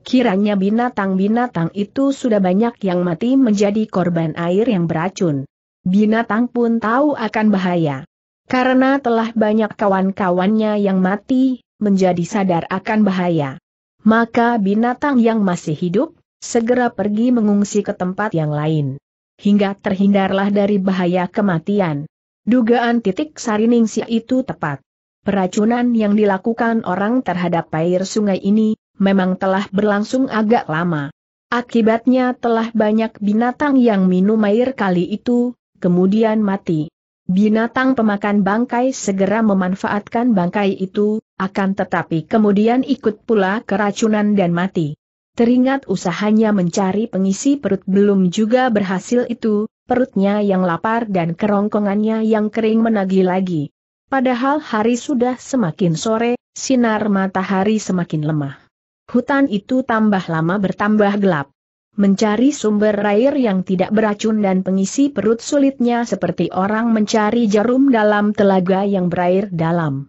Kiranya binatang-binatang itu sudah banyak yang mati menjadi korban air yang beracun. Binatang pun tahu akan bahaya. Karena telah banyak kawan-kawannya yang mati, menjadi sadar akan bahaya. Maka binatang yang masih hidup, segera pergi mengungsi ke tempat yang lain. Hingga terhindarlah dari bahaya kematian. Dugaan titik si itu tepat. Peracunan yang dilakukan orang terhadap air sungai ini, memang telah berlangsung agak lama. Akibatnya telah banyak binatang yang minum air kali itu, kemudian mati. Binatang pemakan bangkai segera memanfaatkan bangkai itu, akan tetapi kemudian ikut pula keracunan dan mati. Teringat usahanya mencari pengisi perut belum juga berhasil itu, perutnya yang lapar dan kerongkongannya yang kering menagih lagi. Padahal hari sudah semakin sore, sinar matahari semakin lemah. Hutan itu tambah lama bertambah gelap. Mencari sumber air yang tidak beracun dan pengisi perut sulitnya seperti orang mencari jarum dalam telaga yang berair dalam.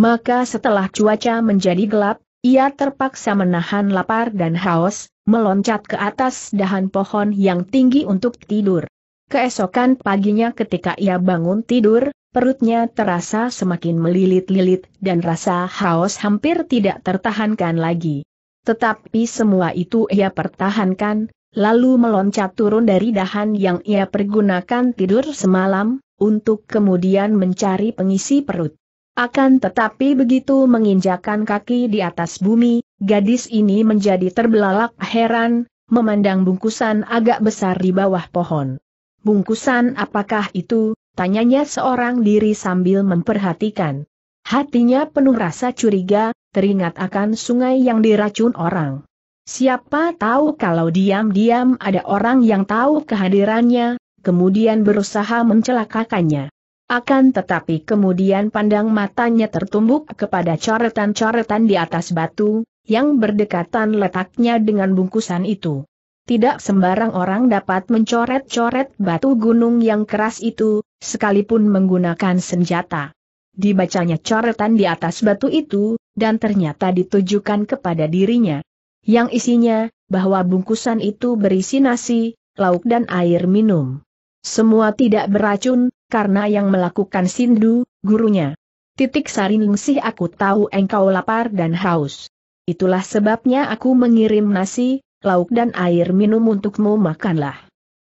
Maka setelah cuaca menjadi gelap, ia terpaksa menahan lapar dan haus, meloncat ke atas dahan pohon yang tinggi untuk tidur. Keesokan paginya ketika ia bangun tidur, perutnya terasa semakin melilit-lilit dan rasa haus hampir tidak tertahankan lagi. Tetapi semua itu ia pertahankan, lalu meloncat turun dari dahan yang ia pergunakan tidur semalam, untuk kemudian mencari pengisi perut. Akan tetapi begitu menginjakan kaki di atas bumi, gadis ini menjadi terbelalak heran, memandang bungkusan agak besar di bawah pohon. Bungkusan apakah itu? Tanyanya seorang diri sambil memperhatikan. Hatinya penuh rasa curiga, teringat akan sungai yang diracun orang. Siapa tahu kalau diam-diam ada orang yang tahu kehadirannya, kemudian berusaha mencelakakannya. Akan tetapi kemudian pandang matanya tertumbuk kepada coretan-coretan di atas batu, yang berdekatan letaknya dengan bungkusan itu. Tidak sembarang orang dapat mencoret-coret batu gunung yang keras itu, sekalipun menggunakan senjata. Dibacanya coretan di atas batu itu, dan ternyata ditujukan kepada dirinya. Yang isinya, bahwa bungkusan itu berisi nasi, lauk dan air minum. Semua tidak beracun, karena yang melakukan sindu, gurunya. Titik ningsih aku tahu engkau lapar dan haus. Itulah sebabnya aku mengirim nasi, lauk dan air minum untukmu makanlah.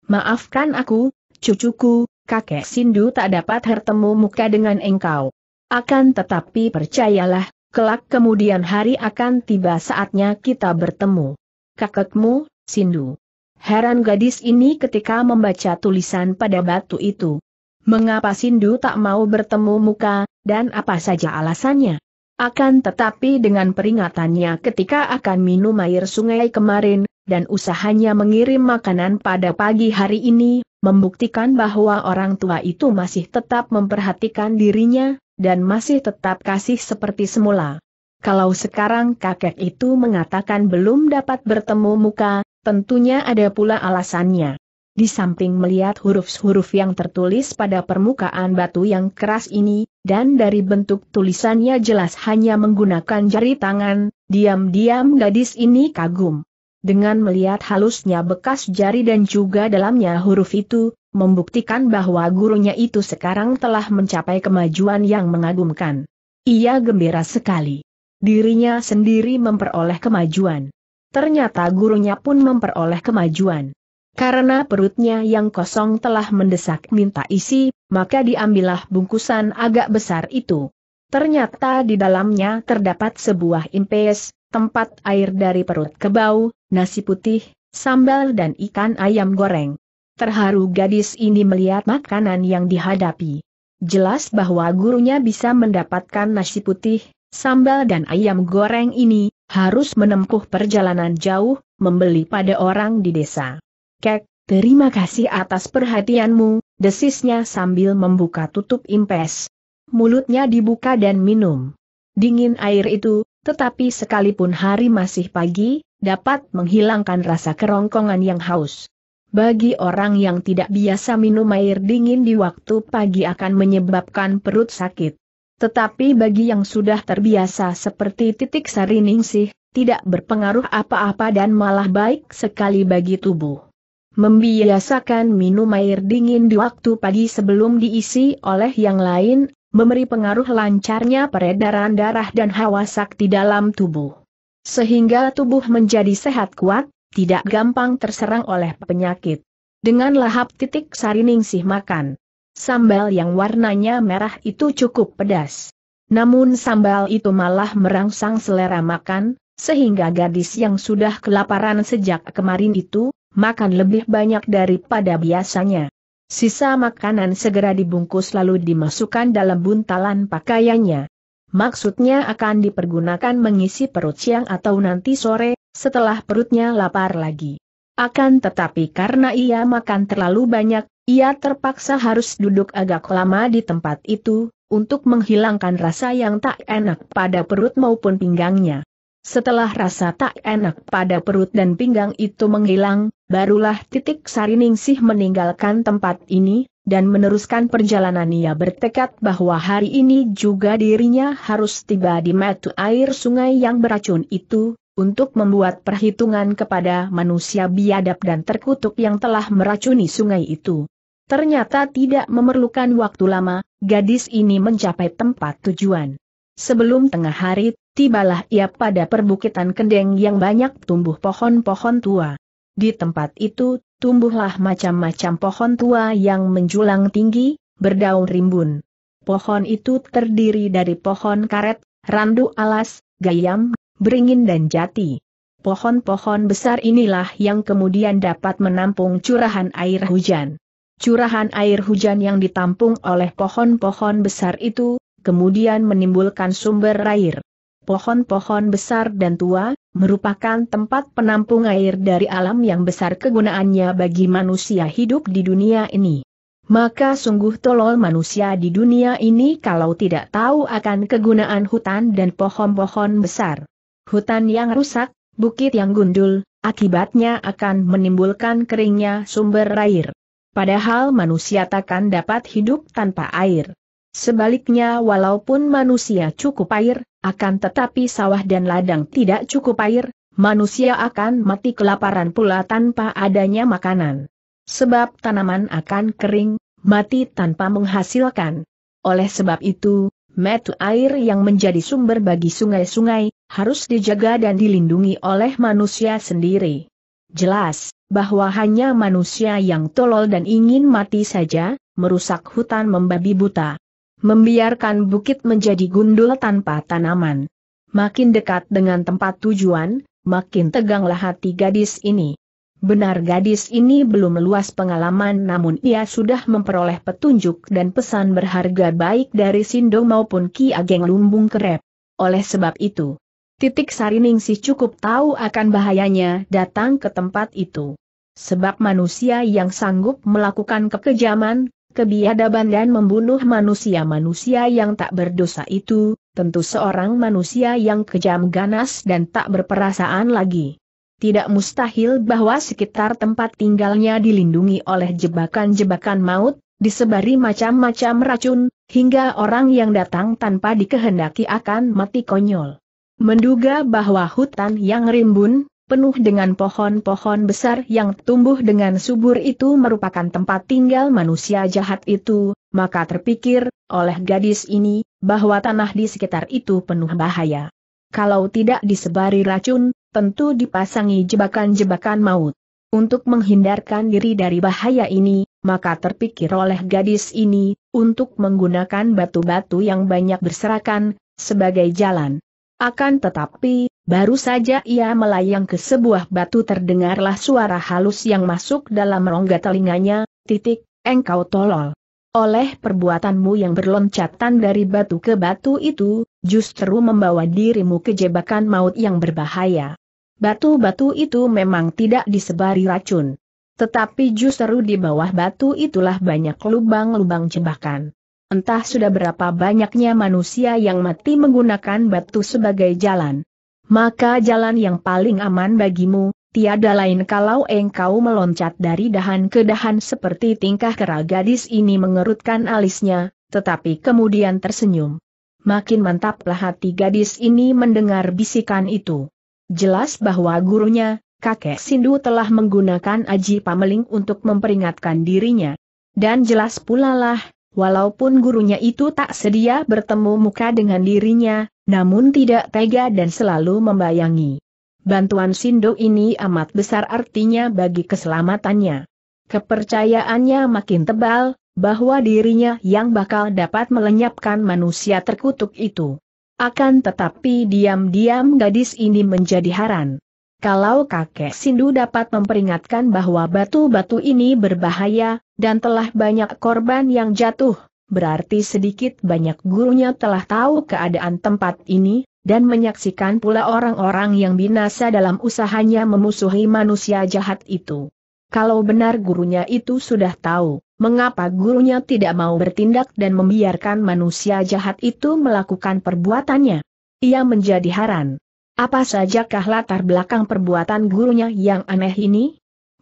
Maafkan aku, cucuku, kakek Sindu tak dapat bertemu muka dengan engkau. Akan tetapi percayalah, kelak kemudian hari akan tiba saatnya kita bertemu. Kakekmu, Sindu. Heran gadis ini ketika membaca tulisan pada batu itu. Mengapa Sindu tak mau bertemu muka, dan apa saja alasannya? Akan tetapi dengan peringatannya ketika akan minum air sungai kemarin, dan usahanya mengirim makanan pada pagi hari ini, membuktikan bahwa orang tua itu masih tetap memperhatikan dirinya, dan masih tetap kasih seperti semula. Kalau sekarang kakek itu mengatakan belum dapat bertemu muka, tentunya ada pula alasannya. Di samping melihat huruf-huruf yang tertulis pada permukaan batu yang keras ini, dan dari bentuk tulisannya jelas hanya menggunakan jari tangan, diam-diam gadis ini kagum. Dengan melihat halusnya bekas jari dan juga dalamnya huruf itu, membuktikan bahwa gurunya itu sekarang telah mencapai kemajuan yang mengagumkan. Ia gembira sekali. Dirinya sendiri memperoleh kemajuan. Ternyata gurunya pun memperoleh kemajuan. Karena perutnya yang kosong telah mendesak minta isi, maka diambillah bungkusan agak besar itu. Ternyata di dalamnya terdapat sebuah impes, tempat air dari perut kebau, nasi putih, sambal dan ikan ayam goreng. Terharu gadis ini melihat makanan yang dihadapi. Jelas bahwa gurunya bisa mendapatkan nasi putih, sambal dan ayam goreng ini, harus menempuh perjalanan jauh, membeli pada orang di desa. Kek, terima kasih atas perhatianmu, desisnya sambil membuka tutup impes. Mulutnya dibuka dan minum. Dingin air itu, tetapi sekalipun hari masih pagi, dapat menghilangkan rasa kerongkongan yang haus. Bagi orang yang tidak biasa minum air dingin di waktu pagi akan menyebabkan perut sakit. Tetapi bagi yang sudah terbiasa seperti titik sariningsih, tidak berpengaruh apa-apa dan malah baik sekali bagi tubuh membiasakan minum air dingin di waktu pagi sebelum diisi oleh yang lain, memberi pengaruh lancarnya peredaran darah dan hawa sakti dalam tubuh. Sehingga tubuh menjadi sehat kuat, tidak gampang terserang oleh penyakit. Dengan lahap titik sariningsih makan. Sambal yang warnanya merah itu cukup pedas. Namun sambal itu malah merangsang selera makan, sehingga gadis yang sudah kelaparan sejak kemarin itu, makan lebih banyak daripada biasanya. Sisa makanan segera dibungkus lalu dimasukkan dalam buntalan pakaiannya. Maksudnya akan dipergunakan mengisi perut siang atau nanti sore, setelah perutnya lapar lagi. Akan tetapi karena ia makan terlalu banyak, ia terpaksa harus duduk agak lama di tempat itu, untuk menghilangkan rasa yang tak enak pada perut maupun pinggangnya. Setelah rasa tak enak pada perut dan pinggang itu menghilang, Barulah titik Sariningsih meninggalkan tempat ini, dan meneruskan perjalanan ia bertekad bahwa hari ini juga dirinya harus tiba di mata air sungai yang beracun itu, untuk membuat perhitungan kepada manusia biadab dan terkutuk yang telah meracuni sungai itu. Ternyata tidak memerlukan waktu lama, gadis ini mencapai tempat tujuan. Sebelum tengah hari, tibalah ia pada perbukitan kendeng yang banyak tumbuh pohon-pohon tua. Di tempat itu, tumbuhlah macam-macam pohon tua yang menjulang tinggi, berdaun rimbun. Pohon itu terdiri dari pohon karet, randu alas, gayam, beringin dan jati. Pohon-pohon besar inilah yang kemudian dapat menampung curahan air hujan. Curahan air hujan yang ditampung oleh pohon-pohon besar itu, kemudian menimbulkan sumber air pohon-pohon besar dan tua, merupakan tempat penampung air dari alam yang besar kegunaannya bagi manusia hidup di dunia ini. Maka sungguh tolol manusia di dunia ini kalau tidak tahu akan kegunaan hutan dan pohon-pohon besar. Hutan yang rusak, bukit yang gundul, akibatnya akan menimbulkan keringnya sumber air. Padahal manusia takkan dapat hidup tanpa air. Sebaliknya walaupun manusia cukup air, akan tetapi sawah dan ladang tidak cukup air, manusia akan mati kelaparan pula tanpa adanya makanan. Sebab tanaman akan kering, mati tanpa menghasilkan. Oleh sebab itu, metu air yang menjadi sumber bagi sungai-sungai, harus dijaga dan dilindungi oleh manusia sendiri. Jelas, bahwa hanya manusia yang tolol dan ingin mati saja, merusak hutan membabi buta membiarkan bukit menjadi gundul tanpa tanaman. Makin dekat dengan tempat tujuan, makin teganglah hati gadis ini. Benar gadis ini belum luas pengalaman namun ia sudah memperoleh petunjuk dan pesan berharga baik dari Sindong maupun Ki Ageng Lumbung Kerep. Oleh sebab itu, Titik Sariningsih cukup tahu akan bahayanya datang ke tempat itu. Sebab manusia yang sanggup melakukan kekejaman, kebiadaban dan membunuh manusia-manusia yang tak berdosa itu, tentu seorang manusia yang kejam ganas dan tak berperasaan lagi. Tidak mustahil bahwa sekitar tempat tinggalnya dilindungi oleh jebakan-jebakan maut, disebari macam-macam racun, hingga orang yang datang tanpa dikehendaki akan mati konyol. Menduga bahwa hutan yang rimbun, penuh dengan pohon-pohon besar yang tumbuh dengan subur itu merupakan tempat tinggal manusia jahat itu, maka terpikir, oleh gadis ini, bahwa tanah di sekitar itu penuh bahaya. Kalau tidak disebari racun, tentu dipasangi jebakan-jebakan maut. Untuk menghindarkan diri dari bahaya ini, maka terpikir oleh gadis ini, untuk menggunakan batu-batu yang banyak berserakan, sebagai jalan. Akan tetapi, Baru saja ia melayang ke sebuah batu terdengarlah suara halus yang masuk dalam rongga telinganya, titik, engkau tolol. Oleh perbuatanmu yang berloncatan dari batu ke batu itu, justru membawa dirimu ke jebakan maut yang berbahaya. Batu-batu itu memang tidak disebari racun. Tetapi justru di bawah batu itulah banyak lubang-lubang jebakan. Entah sudah berapa banyaknya manusia yang mati menggunakan batu sebagai jalan. Maka jalan yang paling aman bagimu, tiada lain kalau engkau meloncat dari dahan ke dahan seperti tingkah kera gadis ini mengerutkan alisnya, tetapi kemudian tersenyum. Makin mantaplah hati gadis ini mendengar bisikan itu. Jelas bahwa gurunya, kakek Sindu telah menggunakan aji pameling untuk memperingatkan dirinya. Dan jelas pula lah, walaupun gurunya itu tak sedia bertemu muka dengan dirinya, namun tidak tega dan selalu membayangi. Bantuan Sindo ini amat besar artinya bagi keselamatannya. Kepercayaannya makin tebal, bahwa dirinya yang bakal dapat melenyapkan manusia terkutuk itu. Akan tetapi diam-diam gadis ini menjadi haran. Kalau kakek Sindu dapat memperingatkan bahwa batu-batu ini berbahaya, dan telah banyak korban yang jatuh, berarti sedikit banyak gurunya telah tahu keadaan tempat ini, dan menyaksikan pula orang-orang yang binasa dalam usahanya memusuhi manusia jahat itu. Kalau benar gurunya itu sudah tahu, mengapa gurunya tidak mau bertindak dan membiarkan manusia jahat itu melakukan perbuatannya? Ia menjadi heran. Apa sajakah latar belakang perbuatan gurunya yang aneh ini?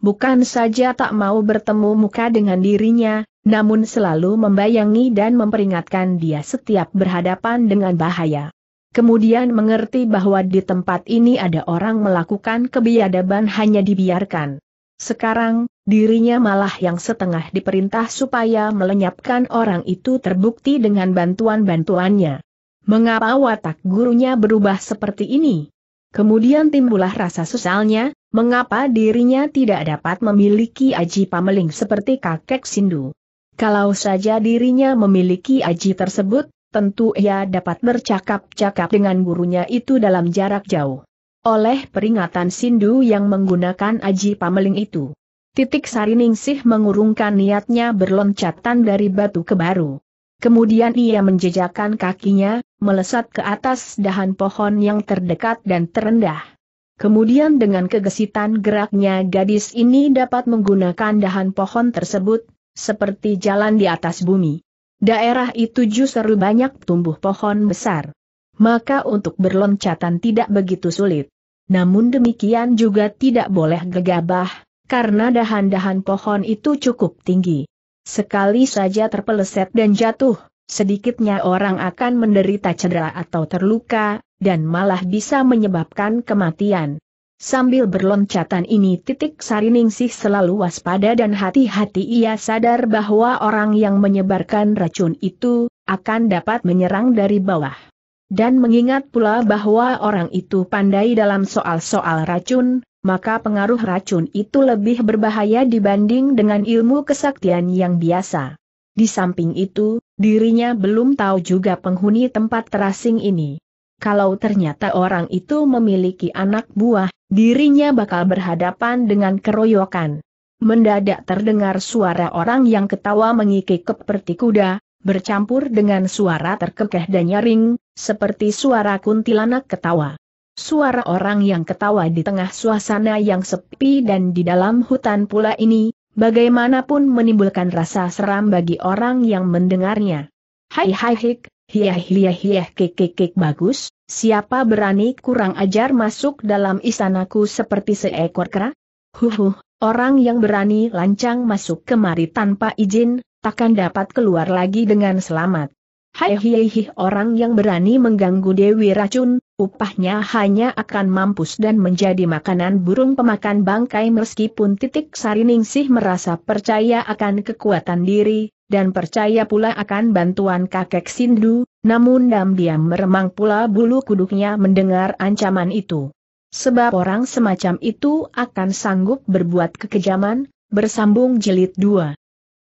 Bukan saja tak mau bertemu muka dengan dirinya, namun selalu membayangi dan memperingatkan dia setiap berhadapan dengan bahaya. Kemudian mengerti bahwa di tempat ini ada orang melakukan kebiadaban hanya dibiarkan. Sekarang, dirinya malah yang setengah diperintah supaya melenyapkan orang itu terbukti dengan bantuan-bantuannya. Mengapa watak gurunya berubah seperti ini? Kemudian timbullah rasa sesalnya, mengapa dirinya tidak dapat memiliki aji pameling seperti kakek Sindu. Kalau saja dirinya memiliki aji tersebut, tentu ia dapat bercakap-cakap dengan gurunya itu dalam jarak jauh. Oleh peringatan Sindu yang menggunakan aji pameling itu. Titik Sariningsih mengurungkan niatnya berloncatan dari batu ke baru. Kemudian ia menjejakkan kakinya, melesat ke atas dahan pohon yang terdekat dan terendah. Kemudian dengan kegesitan geraknya gadis ini dapat menggunakan dahan pohon tersebut, seperti jalan di atas bumi. Daerah itu justru banyak tumbuh pohon besar. Maka untuk berloncatan tidak begitu sulit. Namun demikian juga tidak boleh gegabah, karena dahan-dahan pohon itu cukup tinggi. Sekali saja terpeleset dan jatuh, sedikitnya orang akan menderita cedera atau terluka, dan malah bisa menyebabkan kematian. Sambil berloncatan ini titik Sariningsih selalu waspada dan hati-hati ia sadar bahwa orang yang menyebarkan racun itu, akan dapat menyerang dari bawah. Dan mengingat pula bahwa orang itu pandai dalam soal-soal racun, maka pengaruh racun itu lebih berbahaya dibanding dengan ilmu kesaktian yang biasa. Di samping itu, dirinya belum tahu juga penghuni tempat terasing ini. Kalau ternyata orang itu memiliki anak buah, Dirinya bakal berhadapan dengan keroyokan. Mendadak terdengar suara orang yang ketawa mengikik seperti kuda, bercampur dengan suara terkekeh dan nyaring, seperti suara kuntilanak ketawa. Suara orang yang ketawa di tengah suasana yang sepi dan di dalam hutan pula ini, bagaimanapun menimbulkan rasa seram bagi orang yang mendengarnya. Hai hai hik, hiah hiah hiah kik kik kik bagus, Siapa berani kurang ajar masuk dalam istanaku seperti seekor kera? Huhuh, orang yang berani lancang masuk kemari tanpa izin, takkan dapat keluar lagi dengan selamat. Hai orang yang berani mengganggu Dewi Racun, upahnya hanya akan mampus dan menjadi makanan burung pemakan bangkai meskipun titik sariningsih merasa percaya akan kekuatan diri, dan percaya pula akan bantuan kakek Sindu, namun diam-diam meremang pula bulu kuduknya mendengar ancaman itu. Sebab orang semacam itu akan sanggup berbuat kekejaman, bersambung jelit dua.